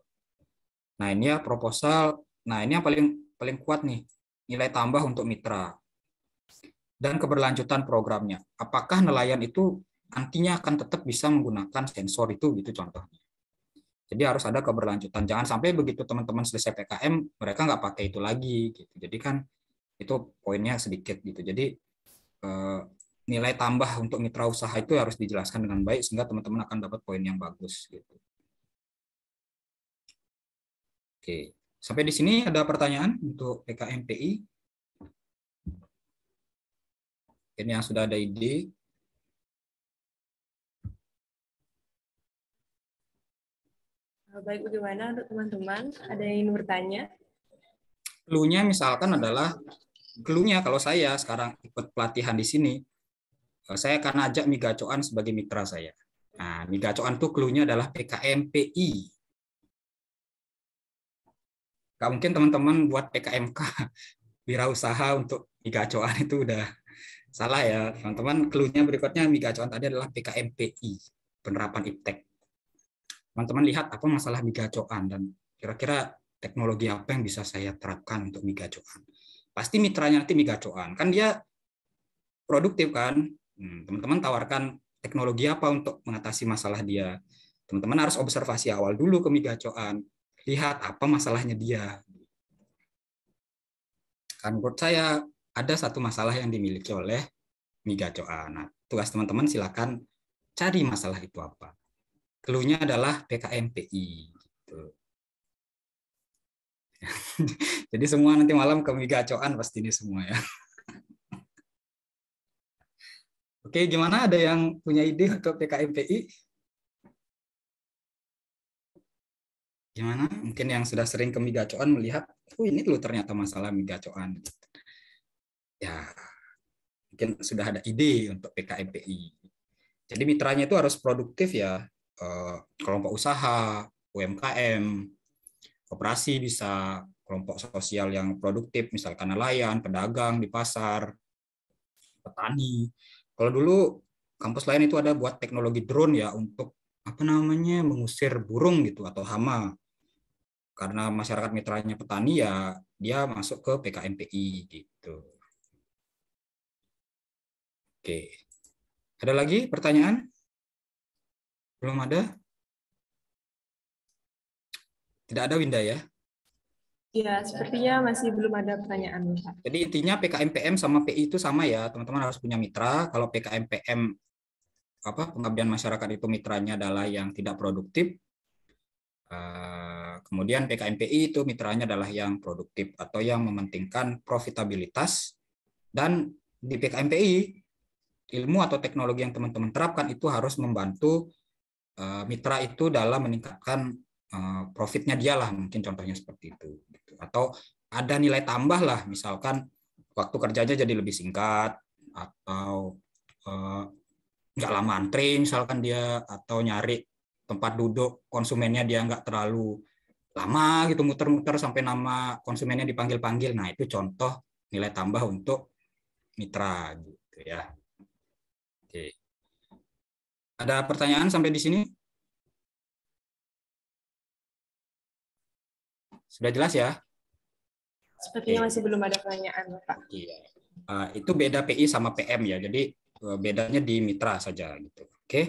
nah ini ya proposal nah ini yang paling paling kuat nih nilai tambah untuk mitra dan keberlanjutan programnya apakah nelayan itu nantinya akan tetap bisa menggunakan sensor itu gitu contohnya. Jadi harus ada keberlanjutan. Jangan sampai begitu teman-teman selesai PKM mereka nggak pakai itu lagi gitu. Jadi kan itu poinnya sedikit gitu. Jadi eh, nilai tambah untuk mitra usaha itu harus dijelaskan dengan baik sehingga teman-teman akan dapat poin yang bagus gitu. Oke, sampai di sini ada pertanyaan untuk PKMPI. Ini yang sudah ada ide Baik, bagaimana untuk teman-teman? Ada yang ingin bertanya? clue misalkan adalah clue kalau saya sekarang ikut pelatihan di sini, eh, saya akan ajak Migacoan sebagai mitra saya. Nah, Migacoan itu clue adalah PKMPI. Gak mungkin teman-teman buat PKMK wirausaha untuk Migacoan itu udah salah ya, teman-teman. Clue-nya berikutnya Migacoan tadi adalah PKMPI, penerapan iptek teman-teman lihat apa masalah migacoan dan kira-kira teknologi apa yang bisa saya terapkan untuk migacoan. Pasti mitranya nanti migacoan. Kan dia produktif kan. Hmm, teman-teman tawarkan teknologi apa untuk mengatasi masalah dia. Teman-teman harus observasi awal dulu ke migacoan. Lihat apa masalahnya dia. Kan menurut saya ada satu masalah yang dimiliki oleh migacoan. Nah, tugas teman-teman silakan cari masalah itu apa. Keluhnya adalah PKMPI. Gitu. Jadi semua nanti malam kami gacoan pasti ini semua ya. Oke, gimana ada yang punya ide untuk PKMPI? Gimana? Mungkin yang sudah sering ke migacoan melihat, oh ini lu ternyata masalah migacoan. Ya, mungkin sudah ada ide untuk PKMPI. Jadi mitranya itu harus produktif ya. Eh, kelompok usaha, UMKM, koperasi bisa, kelompok sosial yang produktif, misalkan nelayan, pedagang di pasar, petani. Kalau dulu kampus lain itu ada buat teknologi drone ya untuk apa namanya mengusir burung gitu atau hama. Karena masyarakat mitranya petani ya dia masuk ke PKMPI gitu. Oke. Ada lagi pertanyaan? Belum ada? Tidak ada Winda ya? Ya, sepertinya masih belum ada pertanyaan. Pak. Jadi intinya PKMPM sama PI itu sama ya, teman-teman harus punya mitra. Kalau PKMPM apa pengabdian masyarakat itu mitranya adalah yang tidak produktif. Eh, kemudian PKMPI itu mitranya adalah yang produktif atau yang mementingkan profitabilitas. Dan di PKMPI ilmu atau teknologi yang teman-teman terapkan itu harus membantu Eh, mitra itu dalam meningkatkan eh, profitnya dia lah mungkin contohnya seperti itu gitu. atau ada nilai tambah lah misalkan waktu kerjanya jadi lebih singkat atau uh, nggak lama antri misalkan dia atau nyari tempat duduk konsumennya dia nggak terlalu lama gitu muter-muter sampai nama konsumennya dipanggil-panggil nah itu contoh nilai tambah untuk mitra gitu ya ada pertanyaan sampai di sini? Sudah jelas ya? Sepertinya masih belum ada pertanyaan, Pak. Iya. Uh, itu beda PI sama PM ya. Jadi uh, bedanya di mitra saja gitu. Oke. Okay.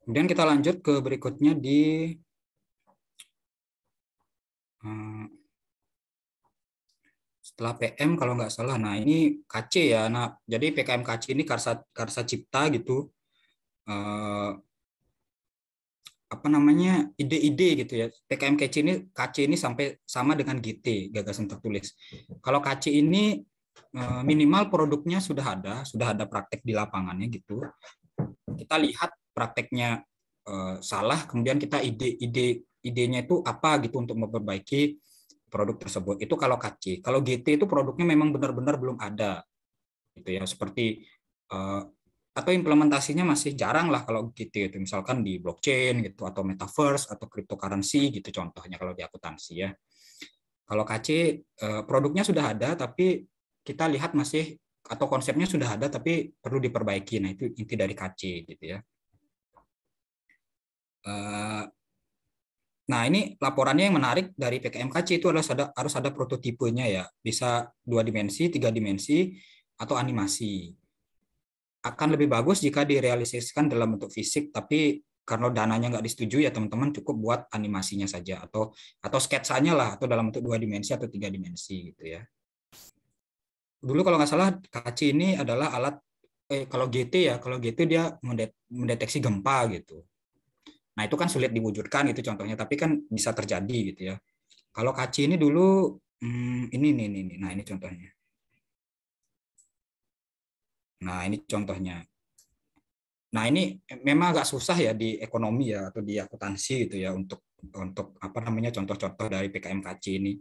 Kemudian kita lanjut ke berikutnya di uh, setelah PM kalau nggak salah. Nah, ini KC ya. Nah, jadi PKM KC ini Karsa Karsa Cipta gitu. Eh, apa namanya ide-ide gitu ya TKM KC ini KC ini sampai sama dengan GT gagasan tertulis kalau KC ini eh, minimal produknya sudah ada sudah ada praktek di lapangannya gitu kita lihat prakteknya eh, salah kemudian kita ide-ide idenya itu apa gitu untuk memperbaiki produk tersebut itu kalau KC kalau GT itu produknya memang benar-benar belum ada gitu ya seperti atau implementasinya masih jarang lah kalau gitu itu misalkan di blockchain gitu atau metaverse atau cryptocurrency gitu contohnya kalau di akuntansi ya kalau KC eh, produknya sudah ada tapi kita lihat masih atau konsepnya sudah ada tapi perlu diperbaiki nah itu inti dari KC gitu ya eh, nah ini laporannya yang menarik dari PKM PKMKC itu ada harus ada prototipenya ya bisa dua dimensi tiga dimensi atau animasi akan lebih bagus jika direalisasikan dalam bentuk fisik tapi karena dananya nggak disetujui ya teman-teman cukup buat animasinya saja atau atau sketsanya lah atau dalam bentuk dua dimensi atau tiga dimensi gitu ya dulu kalau nggak salah kaci ini adalah alat eh, kalau GT ya kalau GT dia mendeteksi gempa gitu nah itu kan sulit diwujudkan itu contohnya tapi kan bisa terjadi gitu ya kalau kaci ini dulu hmm, ini ini, ini nah ini contohnya Nah, ini contohnya. Nah, ini memang agak susah ya di ekonomi ya atau di akuntansi gitu ya untuk untuk apa namanya contoh-contoh dari PKMKC ini.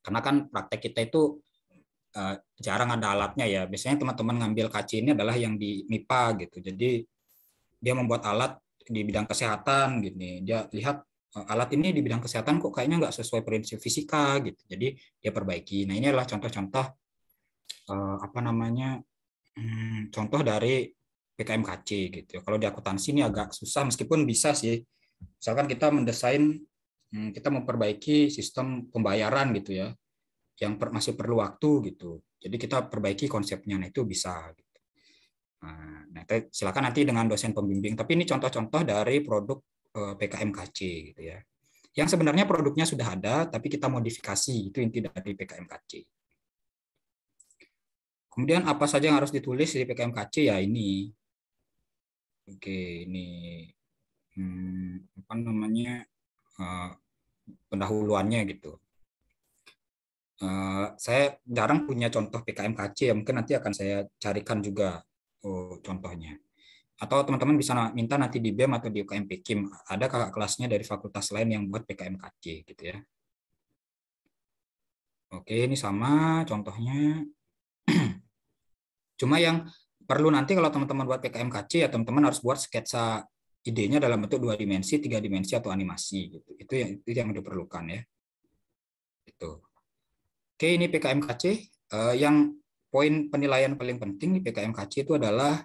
Karena kan praktek kita itu eh, jarang ada alatnya ya. Biasanya teman-teman ngambil KC ini adalah yang di MIPA gitu. Jadi dia membuat alat di bidang kesehatan gitu Dia lihat eh, alat ini di bidang kesehatan kok kayaknya nggak sesuai prinsip fisika gitu. Jadi dia perbaiki. Nah ini adalah contoh-contoh eh, apa namanya Hmm, contoh dari PKMKC gitu. Kalau di akuntansi ini agak susah meskipun bisa sih. Misalkan kita mendesain hmm, kita memperbaiki sistem pembayaran gitu ya yang per, masih perlu waktu gitu. Jadi kita perbaiki konsepnya nah itu bisa gitu. Nah, nah silakan nanti dengan dosen pembimbing. Tapi ini contoh-contoh dari produk eh, PKMKC gitu ya. Yang sebenarnya produknya sudah ada tapi kita modifikasi itu inti dari PKMKC. Kemudian apa saja yang harus ditulis di PKMKC ya ini. Oke, ini hmm, apa namanya uh, pendahuluannya gitu. Uh, saya jarang punya contoh PKMKC ya mungkin nanti akan saya carikan juga oh, contohnya atau teman-teman bisa minta nanti di BEM atau di UKM Pekim ada kakak kelasnya dari fakultas lain yang buat PKMKC gitu ya oke ini sama contohnya Cuma yang perlu nanti kalau teman-teman buat PKMKC ya teman-teman harus buat sketsa idenya dalam bentuk dua dimensi, tiga dimensi atau animasi gitu. Itu yang itu yang diperlukan ya. Itu. Oke, ini PKMKC uh, eh, yang poin penilaian paling penting di PKMKC itu adalah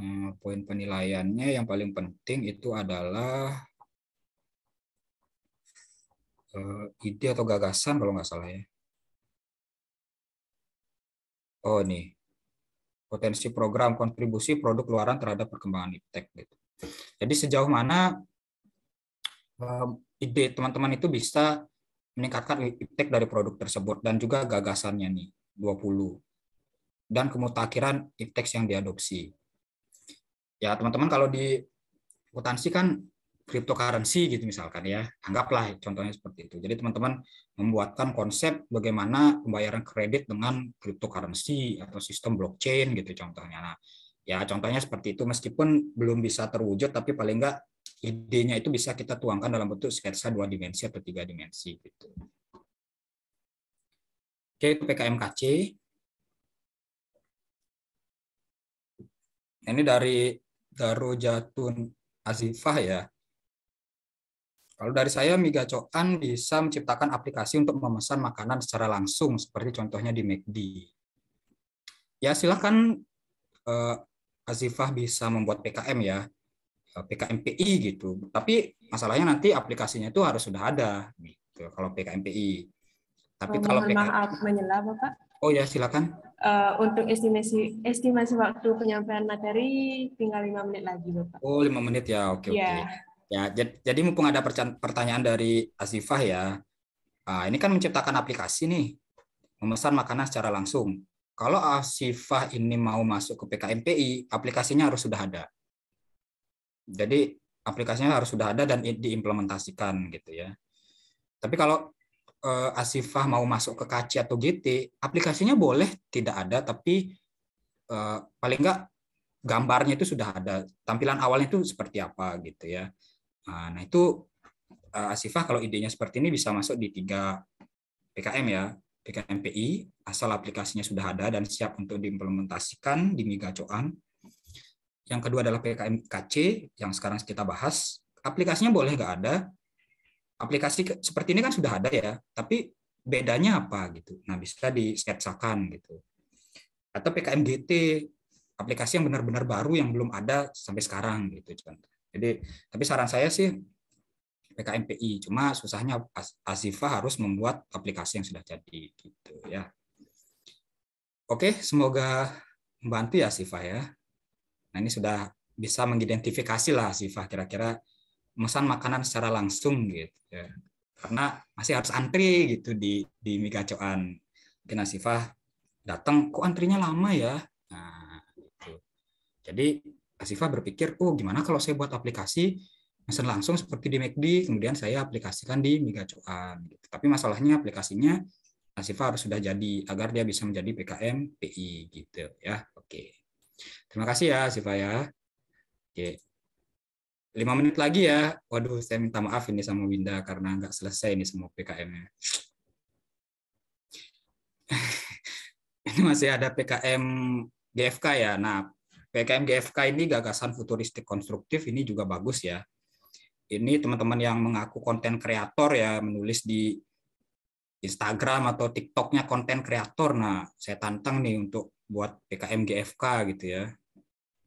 hmm, poin penilaiannya yang paling penting itu adalah eh, ide atau gagasan kalau nggak salah ya oh nih potensi program kontribusi produk luaran terhadap perkembangan iptek gitu. Jadi sejauh mana eh, ide teman-teman itu bisa meningkatkan iptek dari produk tersebut dan juga gagasannya nih 20 dan kemutakhiran iptek yang diadopsi. Ya teman-teman kalau di potensi kan cryptocurrency gitu misalkan ya anggaplah contohnya seperti itu jadi teman-teman membuatkan konsep bagaimana pembayaran kredit dengan cryptocurrency atau sistem blockchain gitu contohnya nah ya contohnya seperti itu meskipun belum bisa terwujud tapi paling enggak idenya itu bisa kita tuangkan dalam bentuk sketsa dua dimensi atau tiga dimensi gitu oke itu PKMKC ini dari Darujatun Azifah ya kalau dari saya, migacokan bisa menciptakan aplikasi untuk memesan makanan secara langsung, seperti contohnya di McD. Ya, silahkan eh, Azifah bisa membuat PKM ya, eh, PKMPI gitu. Tapi masalahnya nanti aplikasinya itu harus sudah ada gitu kalau PKMPI. Tapi oh, kalau PKM... maaf menyela Bapak. Oh ya, silakan. Uh, untuk estimasi estimasi waktu penyampaian materi tinggal lima menit lagi Bapak. Oh, lima menit ya. Oke, okay, iya. yeah. oke. Okay. Ya, jadi mumpung ada pertanyaan dari Asifah ya. Nah, ini kan menciptakan aplikasi nih, memesan makanan secara langsung. Kalau Asifah ini mau masuk ke PKMPI, aplikasinya harus sudah ada. Jadi aplikasinya harus sudah ada dan diimplementasikan gitu ya. Tapi kalau eh, Asifah mau masuk ke KC atau GT, aplikasinya boleh tidak ada, tapi eh, paling enggak gambarnya itu sudah ada, tampilan awalnya itu seperti apa gitu ya. Nah, nah itu eh, Asifah kalau idenya seperti ini bisa masuk di tiga PKM ya, PKMPI asal aplikasinya sudah ada dan siap untuk diimplementasikan di migacoan Yang kedua adalah PKM KC yang sekarang kita bahas. Aplikasinya boleh nggak ada. Aplikasi seperti ini kan sudah ada ya, tapi bedanya apa gitu. Nah bisa disketsakan gitu. Atau PKM PKMGT aplikasi yang benar-benar baru yang belum ada sampai sekarang gitu contoh. Jadi tapi saran saya sih PKMPI. Cuma susahnya Asifa harus membuat aplikasi yang sudah jadi gitu ya. Oke, semoga membantu ya Asifa ya. Nah ini sudah bisa mengidentifikasi lah Asifa kira-kira pesan makanan secara langsung gitu ya. Karena masih harus antri gitu di di Migacoan. Mungkin Asifah datang kok antrinya lama ya. Nah, gitu. Jadi Asifa berpikir, oh gimana kalau saya buat aplikasi mesin langsung seperti di McD, e kemudian saya aplikasikan di Migacuan. Gitu. Tapi masalahnya aplikasinya Asifa harus sudah jadi agar dia bisa menjadi PKM PI gitu ya. Oke. Terima kasih ya Asifa ya. Oke. Lima menit lagi ya. Waduh, saya minta maaf ini sama Winda karena nggak selesai ini semua PKM-nya. ini masih ada PKM GFK ya. Nah, PKM GFK ini gagasan futuristik konstruktif ini juga bagus ya. Ini teman-teman yang mengaku konten kreator ya menulis di Instagram atau TikToknya konten kreator. Nah, saya tantang nih untuk buat PKM GFK gitu ya.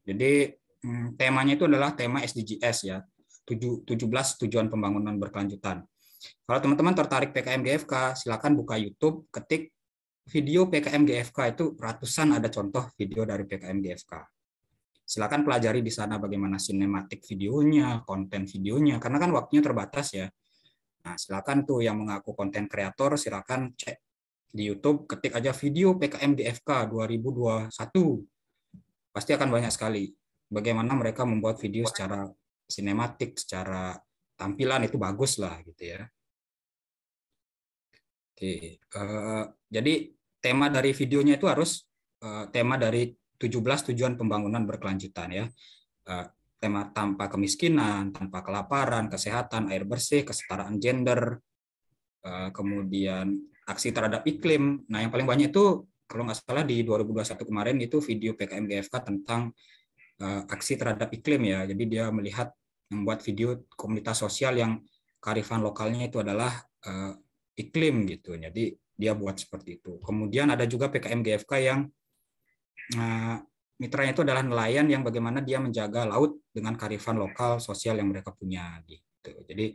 Jadi hmm, temanya itu adalah tema SDGs ya. 17 tujuan pembangunan berkelanjutan. Kalau teman-teman tertarik PKM GFK, silakan buka YouTube, ketik video PKM GFK itu ratusan ada contoh video dari PKM GFK silakan pelajari di sana bagaimana sinematik videonya, konten videonya, karena kan waktunya terbatas ya. Nah, silakan tuh yang mengaku konten kreator, silakan cek di YouTube, ketik aja video PKM DFK 2021. Pasti akan banyak sekali bagaimana mereka membuat video secara sinematik, secara tampilan itu bagus lah gitu ya. Oke, uh, jadi tema dari videonya itu harus uh, tema dari 17 tujuan pembangunan berkelanjutan ya. Eh, tema tanpa kemiskinan, tanpa kelaparan, kesehatan, air bersih, kesetaraan gender, eh, kemudian aksi terhadap iklim. Nah, yang paling banyak itu kalau nggak salah di 2021 kemarin itu video PKM GFK tentang eh, aksi terhadap iklim ya. Jadi dia melihat membuat video komunitas sosial yang karifan lokalnya itu adalah iklim gitu. Jadi dia buat seperti itu. Kemudian ada juga PKM GFK yang Nah, mitranya itu adalah nelayan yang bagaimana dia menjaga laut dengan karifan lokal sosial yang mereka punya gitu. Jadi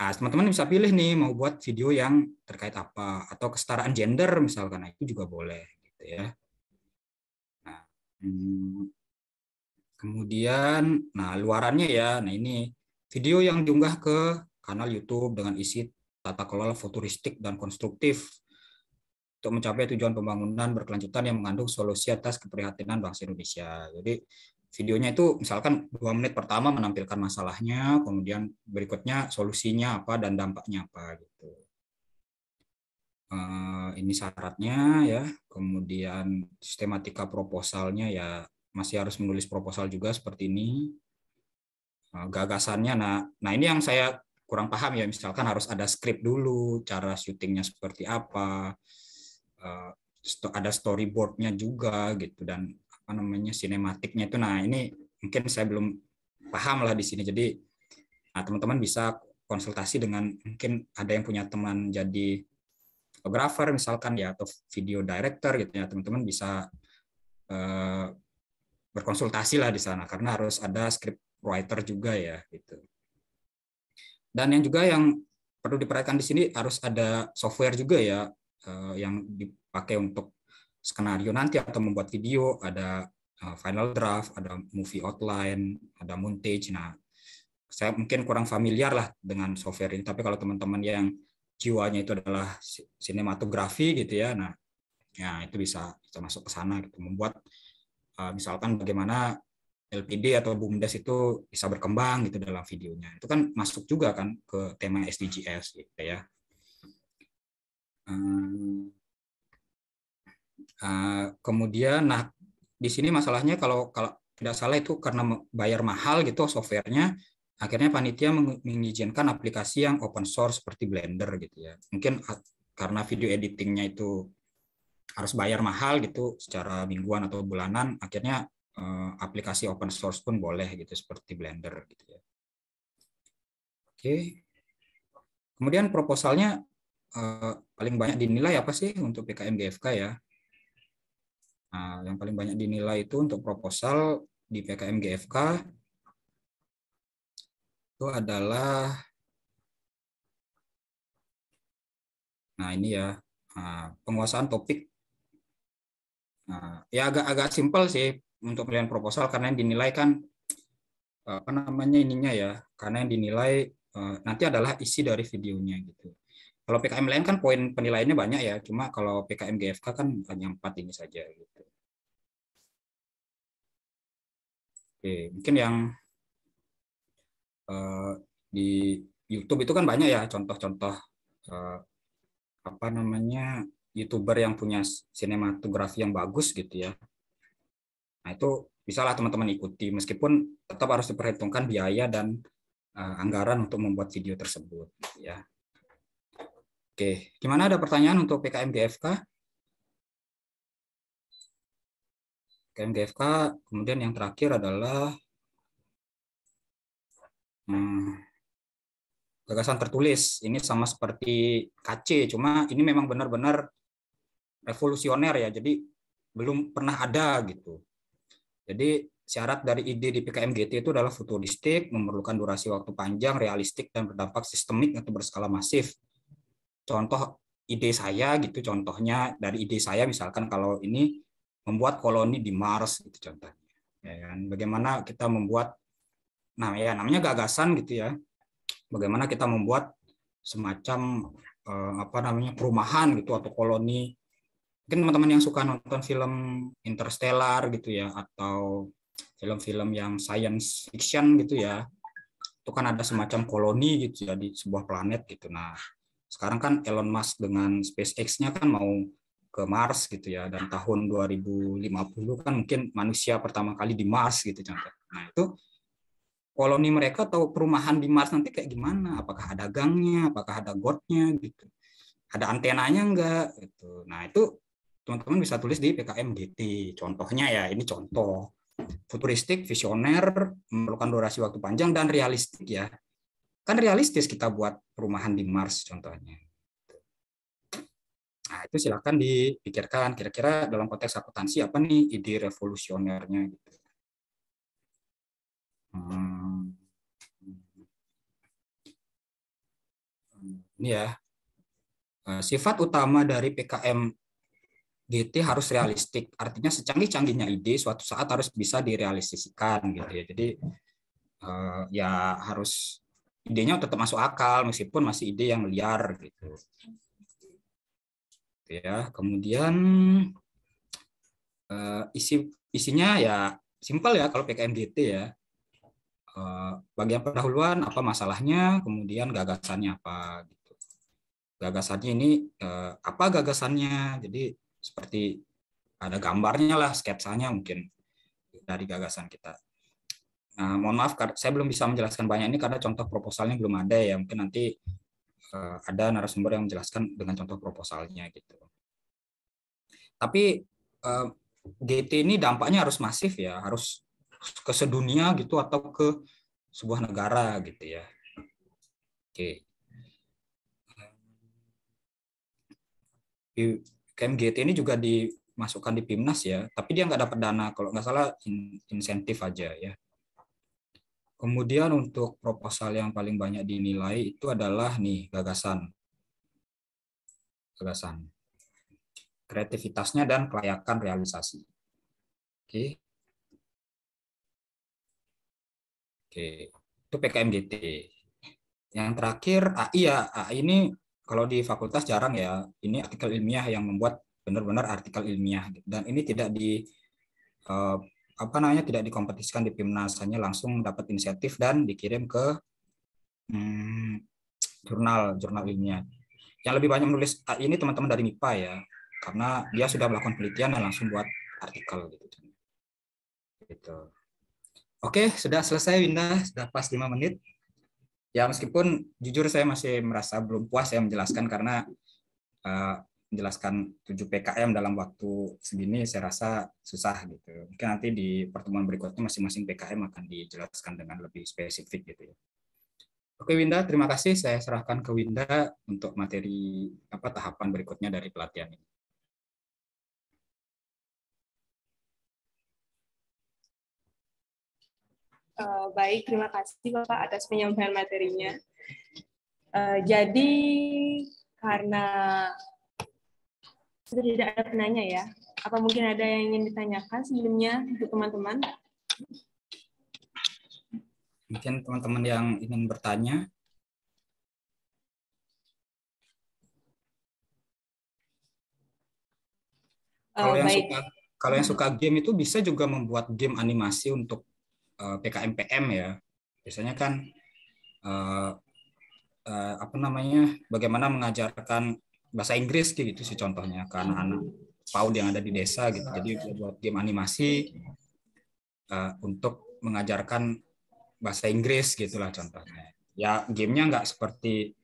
ah, teman-teman bisa pilih nih mau buat video yang terkait apa atau kesetaraan gender misalkan nah, itu juga boleh gitu ya. Nah, hmm, kemudian nah luarannya ya. Nah, ini video yang diunggah ke kanal YouTube dengan isi tata kelola futuristik dan konstruktif untuk mencapai tujuan pembangunan berkelanjutan yang mengandung solusi atas keprihatinan bangsa Indonesia. Jadi videonya itu misalkan dua menit pertama menampilkan masalahnya, kemudian berikutnya solusinya apa dan dampaknya apa gitu. Eh, ini syaratnya ya, kemudian sistematika proposalnya ya masih harus menulis proposal juga seperti ini. Eh, gagasannya, nah, nah ini yang saya kurang paham ya, misalkan harus ada skrip dulu, cara syutingnya seperti apa, Eh, ada storyboardnya juga gitu dan apa namanya sinematiknya itu nah ini mungkin saya belum paham lah di sini jadi teman nah, teman-teman bisa konsultasi dengan mungkin ada yang punya teman jadi fotografer misalkan ya atau video director gitu ya teman-teman bisa uh, berkonsultasi lah di sana karena harus ada script writer juga ya gitu dan yang juga yang perlu diperhatikan di sini harus ada software juga ya uh, yang dipakai untuk skenario nanti atau membuat video, ada uh, final draft, ada movie outline, ada montage. Nah, saya mungkin kurang familiar lah dengan software ini, tapi kalau teman-teman yang jiwanya itu adalah sinematografi gitu ya, nah ya itu bisa bisa masuk ke sana gitu membuat uh, misalkan bagaimana LPD atau BUMDes itu bisa berkembang gitu dalam videonya. Itu kan masuk juga kan ke tema SDGs gitu ya. Hmm. Ah, kemudian, nah di sini masalahnya kalau kalau tidak salah itu karena bayar mahal gitu softwarenya, akhirnya panitia mengizinkan aplikasi yang open source seperti Blender gitu ya. Mungkin karena video editingnya itu harus bayar mahal gitu secara mingguan atau bulanan, akhirnya eh, aplikasi open source pun boleh gitu seperti Blender gitu ya. Oke. Kemudian proposalnya Eh, paling banyak dinilai apa sih untuk PKM GFK ya? Nah, yang paling banyak dinilai itu untuk proposal di PKM GFK itu adalah nah ini ya nah, penguasaan topik nah, ya agak-agak simpel sih untuk pilihan proposal karena yang dinilai kan apa namanya ininya ya karena yang dinilai eh, nanti adalah isi dari videonya gitu kalau PKM lain kan poin penilaiannya banyak ya, cuma kalau PKM GFK kan hanya empat ini saja gitu. Oke, mungkin yang uh, di YouTube itu kan banyak ya contoh-contoh uh, apa namanya youtuber yang punya sinematografi yang bagus gitu ya. Nah itu bisalah teman-teman ikuti meskipun tetap harus diperhitungkan biaya dan uh, anggaran untuk membuat video tersebut gitu ya. Oke, gimana ada pertanyaan untuk PKM GFK? PKM GFK, kemudian yang terakhir adalah hmm, gagasan tertulis. Ini sama seperti KC, cuma ini memang benar-benar revolusioner ya, jadi belum pernah ada gitu. Jadi syarat dari ide di PKM GT itu adalah futuristik, memerlukan durasi waktu panjang, realistik, dan berdampak sistemik atau berskala masif contoh ide saya gitu contohnya dari ide saya misalkan kalau ini membuat koloni di Mars itu contohnya ya kan bagaimana kita membuat nah ya namanya gagasan gitu ya bagaimana kita membuat semacam eh, apa namanya perumahan gitu atau koloni mungkin teman-teman yang suka nonton film Interstellar gitu ya atau film-film yang science fiction gitu ya itu kan ada semacam koloni gitu ya di sebuah planet gitu nah sekarang kan Elon Musk dengan SpaceX-nya kan mau ke Mars gitu ya dan tahun 2050 kan mungkin manusia pertama kali di Mars gitu contoh. Nah, itu koloni mereka atau perumahan di Mars nanti kayak gimana? Apakah ada gangnya, apakah ada gortnya gitu. Ada antenanya enggak gitu. Nah, itu teman-teman bisa tulis di PKM GT Contohnya ya, ini contoh futuristik, visioner, memerlukan durasi waktu panjang dan realistik ya. Kan realistis kita buat perumahan di Mars contohnya. Nah, itu silakan dipikirkan kira-kira dalam konteks akuntansi apa nih ide revolusionernya gitu. Hmm. Ini ya. Eh, sifat utama dari PKM GT harus realistik. Artinya secanggih-canggihnya ide suatu saat harus bisa direalisasikan gitu ya. Jadi eh, ya harus idenya tetap masuk akal meskipun masih ide yang liar gitu, gitu ya kemudian eh, isi isinya ya simpel ya kalau PKMDT ya eh, bagian pendahuluan apa masalahnya kemudian gagasannya apa gitu gagasannya ini eh, apa gagasannya jadi seperti ada gambarnya lah sketsanya mungkin dari gagasan kita Nah, mohon maaf, saya belum bisa menjelaskan banyak ini karena contoh proposalnya belum ada ya. Mungkin nanti eh, ada narasumber yang menjelaskan dengan contoh proposalnya gitu. Tapi eh, GT ini dampaknya harus masif ya, harus ke sedunia gitu atau ke sebuah negara gitu ya. Oke. Okay. GT ini juga dimasukkan di PIMNAS ya, tapi dia nggak dapat dana kalau nggak salah insentif aja ya Kemudian untuk proposal yang paling banyak dinilai itu adalah nih gagasan. Gagasan. Kreativitasnya dan kelayakan realisasi. Oke. Oke, itu PKMGT. Yang terakhir AI ya, AI ini kalau di fakultas jarang ya. Ini artikel ilmiah yang membuat benar-benar artikel ilmiah dan ini tidak di eh, apa namanya tidak dikompetisikan di Pimnas hanya langsung dapat inisiatif dan dikirim ke hmm, jurnal jurnal ilmiah yang lebih banyak menulis ah, ini teman-teman dari MIPA ya karena dia sudah melakukan penelitian dan langsung buat artikel gitu gitu oke sudah selesai Winda sudah pas lima menit ya meskipun jujur saya masih merasa belum puas saya menjelaskan karena uh, menjelaskan 7 PKM dalam waktu segini saya rasa susah gitu. Mungkin nanti di pertemuan berikutnya masing-masing PKM akan dijelaskan dengan lebih spesifik gitu ya. Oke Winda, terima kasih. Saya serahkan ke Winda untuk materi apa tahapan berikutnya dari pelatihan ini. Uh, baik, terima kasih Bapak atas penyampaian materinya. Uh, jadi karena sudah tidak ada penanya ya. Apa mungkin ada yang ingin ditanyakan sebelumnya untuk teman-teman? Mungkin teman-teman yang ingin bertanya. Oh, kalau yang suka kalau yang suka game itu bisa juga membuat game animasi untuk uh, eh, PKMPM ya. Biasanya kan uh, uh, apa namanya? bagaimana mengajarkan bahasa Inggris gitu sih contohnya ke anak-anak PAUD yang ada di desa gitu. Jadi buat game animasi uh, untuk mengajarkan bahasa Inggris gitulah contohnya. Ya game-nya nggak seperti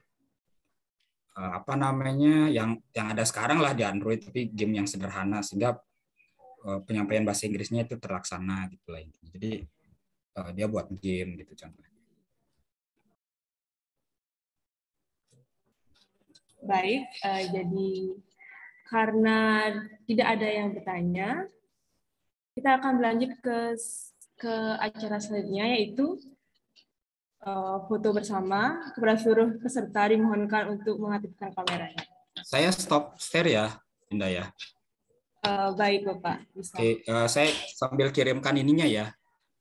uh, apa namanya yang yang ada sekarang lah di Android tapi game yang sederhana sehingga uh, penyampaian bahasa Inggrisnya itu terlaksana gitu lah Jadi uh, dia buat game gitu contohnya. Baik, uh, jadi karena tidak ada yang bertanya, kita akan berlanjut ke ke acara selanjutnya yaitu uh, foto bersama. Kepada seluruh peserta dimohonkan untuk mengaktifkan kameranya. Saya stop share ya, Indah ya. Uh, baik Bapak. Oke, uh, saya sambil kirimkan ininya ya.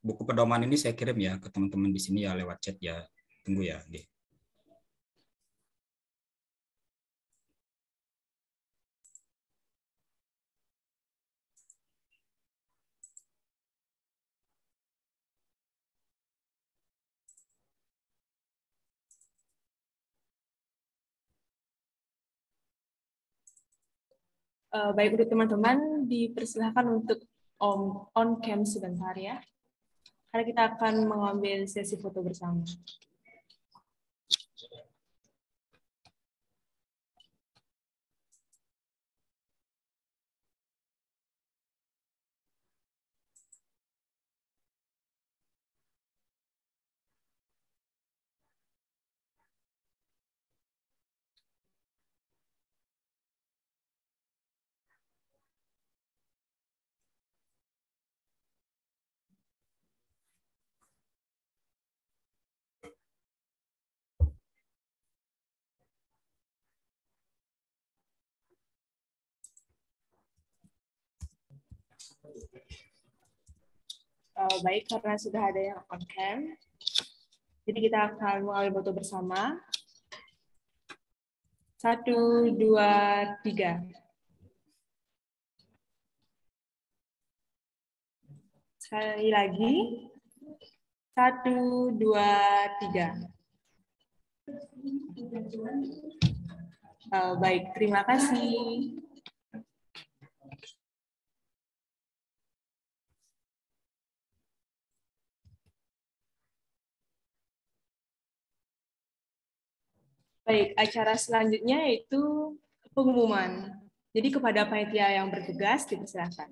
Buku pedoman ini saya kirim ya ke teman-teman di sini ya lewat chat ya. Tunggu ya. Oke. uh, baik untuk teman-teman dipersilahkan untuk on, on cam sebentar ya. Karena kita akan mengambil sesi foto bersama. Uh, baik, karena sudah ada yang on cam. Jadi kita akan mulai foto bersama. Satu, dua, tiga. Sekali lagi. Satu, dua, tiga. Uh, baik, terima kasih. Baik, acara selanjutnya yaitu pengumuman. Jadi kepada panitia yang bertugas dipersilakan.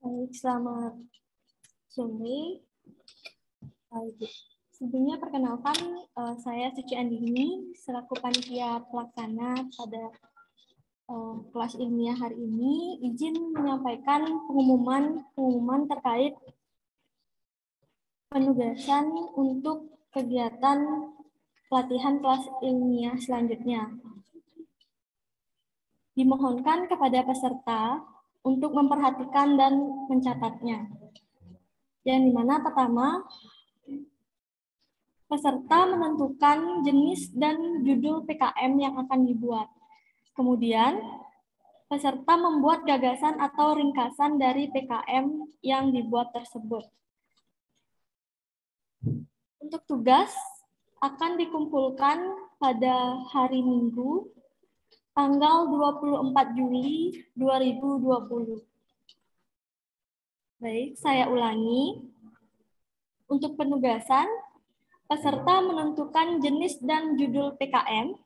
Baik, selamat sore. Sebelumnya perkenalkan uh, saya Suci Andini selaku panitia pelaksana pada uh, kelas ilmiah hari ini izin menyampaikan pengumuman pengumuman terkait penugasan untuk kegiatan pelatihan kelas ilmiah selanjutnya. Dimohonkan kepada peserta untuk memperhatikan dan mencatatnya. Yang dimana pertama, peserta menentukan jenis dan judul PKM yang akan dibuat. Kemudian, peserta membuat gagasan atau ringkasan dari PKM yang dibuat tersebut. Untuk tugas, akan dikumpulkan pada hari Minggu tanggal 24 Juli 2020. Baik, saya ulangi. Untuk penugasan, peserta menentukan jenis dan judul PKM.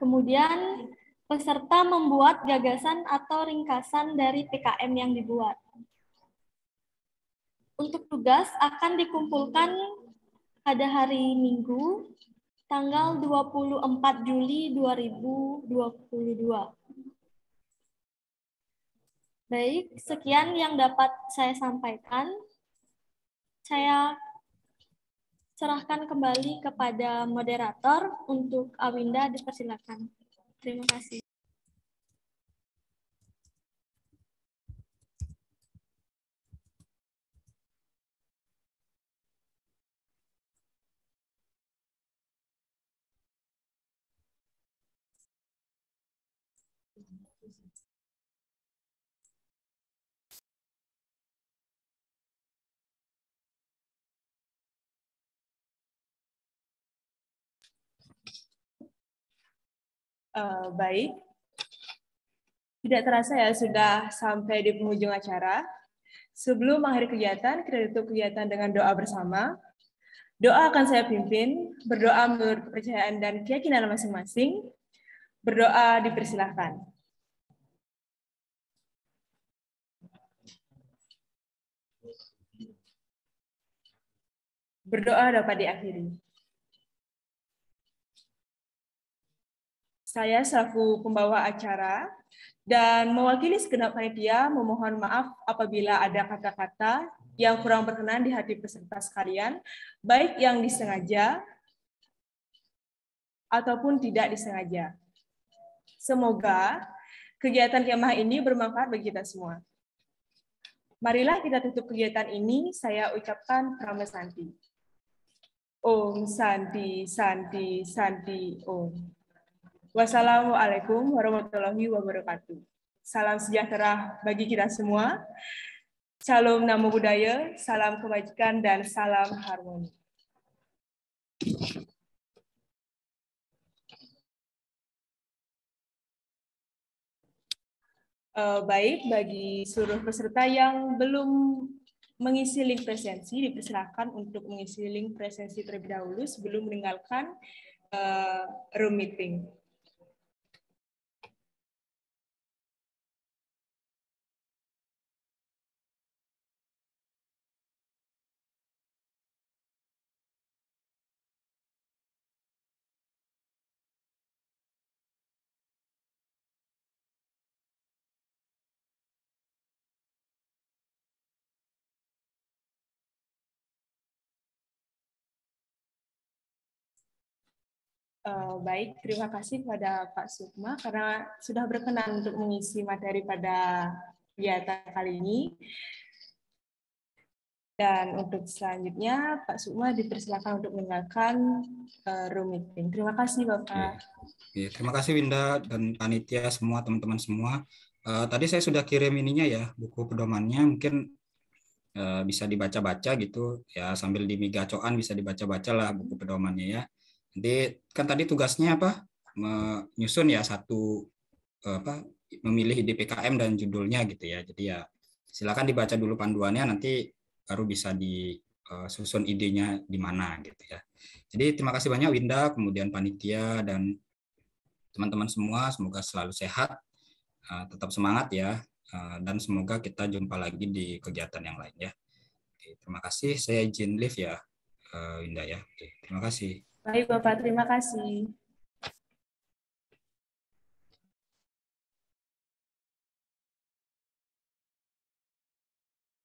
Kemudian, peserta membuat gagasan atau ringkasan dari PKM yang dibuat. Untuk tugas akan dikumpulkan pada hari Minggu tanggal 24 Juli 2022. Baik, sekian yang dapat saya sampaikan. Saya serahkan kembali kepada moderator untuk Awinda dipersilakan. Terima kasih. uh, baik. Tidak terasa ya sudah sampai di penghujung acara. Sebelum mengakhiri kegiatan, kita tutup kegiatan dengan doa bersama. Doa akan saya pimpin, berdoa menurut kepercayaan dan keyakinan masing-masing. Berdoa dipersilahkan. Berdoa dapat diakhiri. Saya selaku pembawa acara dan mewakili segenap panitia memohon maaf apabila ada kata-kata yang kurang berkenan di hati peserta sekalian, baik yang disengaja ataupun tidak disengaja. Semoga kegiatan kemah ini bermanfaat bagi kita semua. Marilah kita tutup kegiatan ini, saya ucapkan Prama Santi. Om Santi, Santi, Santi, Om. Wassalamualaikum warahmatullahi wabarakatuh. Salam sejahtera bagi kita semua. Salam namo budaya, salam kebajikan, dan salam harmoni. Eh, baik, bagi seluruh peserta yang belum mengisi link presensi, dipersilakan untuk mengisi link presensi terlebih dahulu sebelum meninggalkan uh, eh, room meeting. Uh, baik, terima kasih kepada Pak Sukma karena sudah berkenan untuk mengisi materi pada kegiatan kali ini. Dan untuk selanjutnya, Pak Sukma dipersilakan untuk meninggalkan uh, eh, room meeting. Terima kasih, Bapak. Ya, terima kasih, Winda, dan panitia semua, teman-teman semua. Uh, tadi saya sudah kirim ininya ya, buku pedomannya. Mungkin uh, bisa dibaca-baca gitu. ya Sambil di migacoan bisa dibaca bacalah lah buku pedomannya ya. Jadi kan tadi tugasnya apa? Menyusun ya satu apa memilih ide PKM dan judulnya gitu ya. Jadi ya silakan dibaca dulu panduannya nanti baru bisa disusun eh, idenya di mana gitu ya. Jadi terima kasih banyak Winda, kemudian panitia dan teman-teman semua semoga selalu sehat, eh, tetap semangat ya eh, dan semoga kita jumpa lagi di kegiatan yang lain ya. terima kasih. Saya izin live ya Winda ya. terima kasih. Baik Bapak, terima kasih.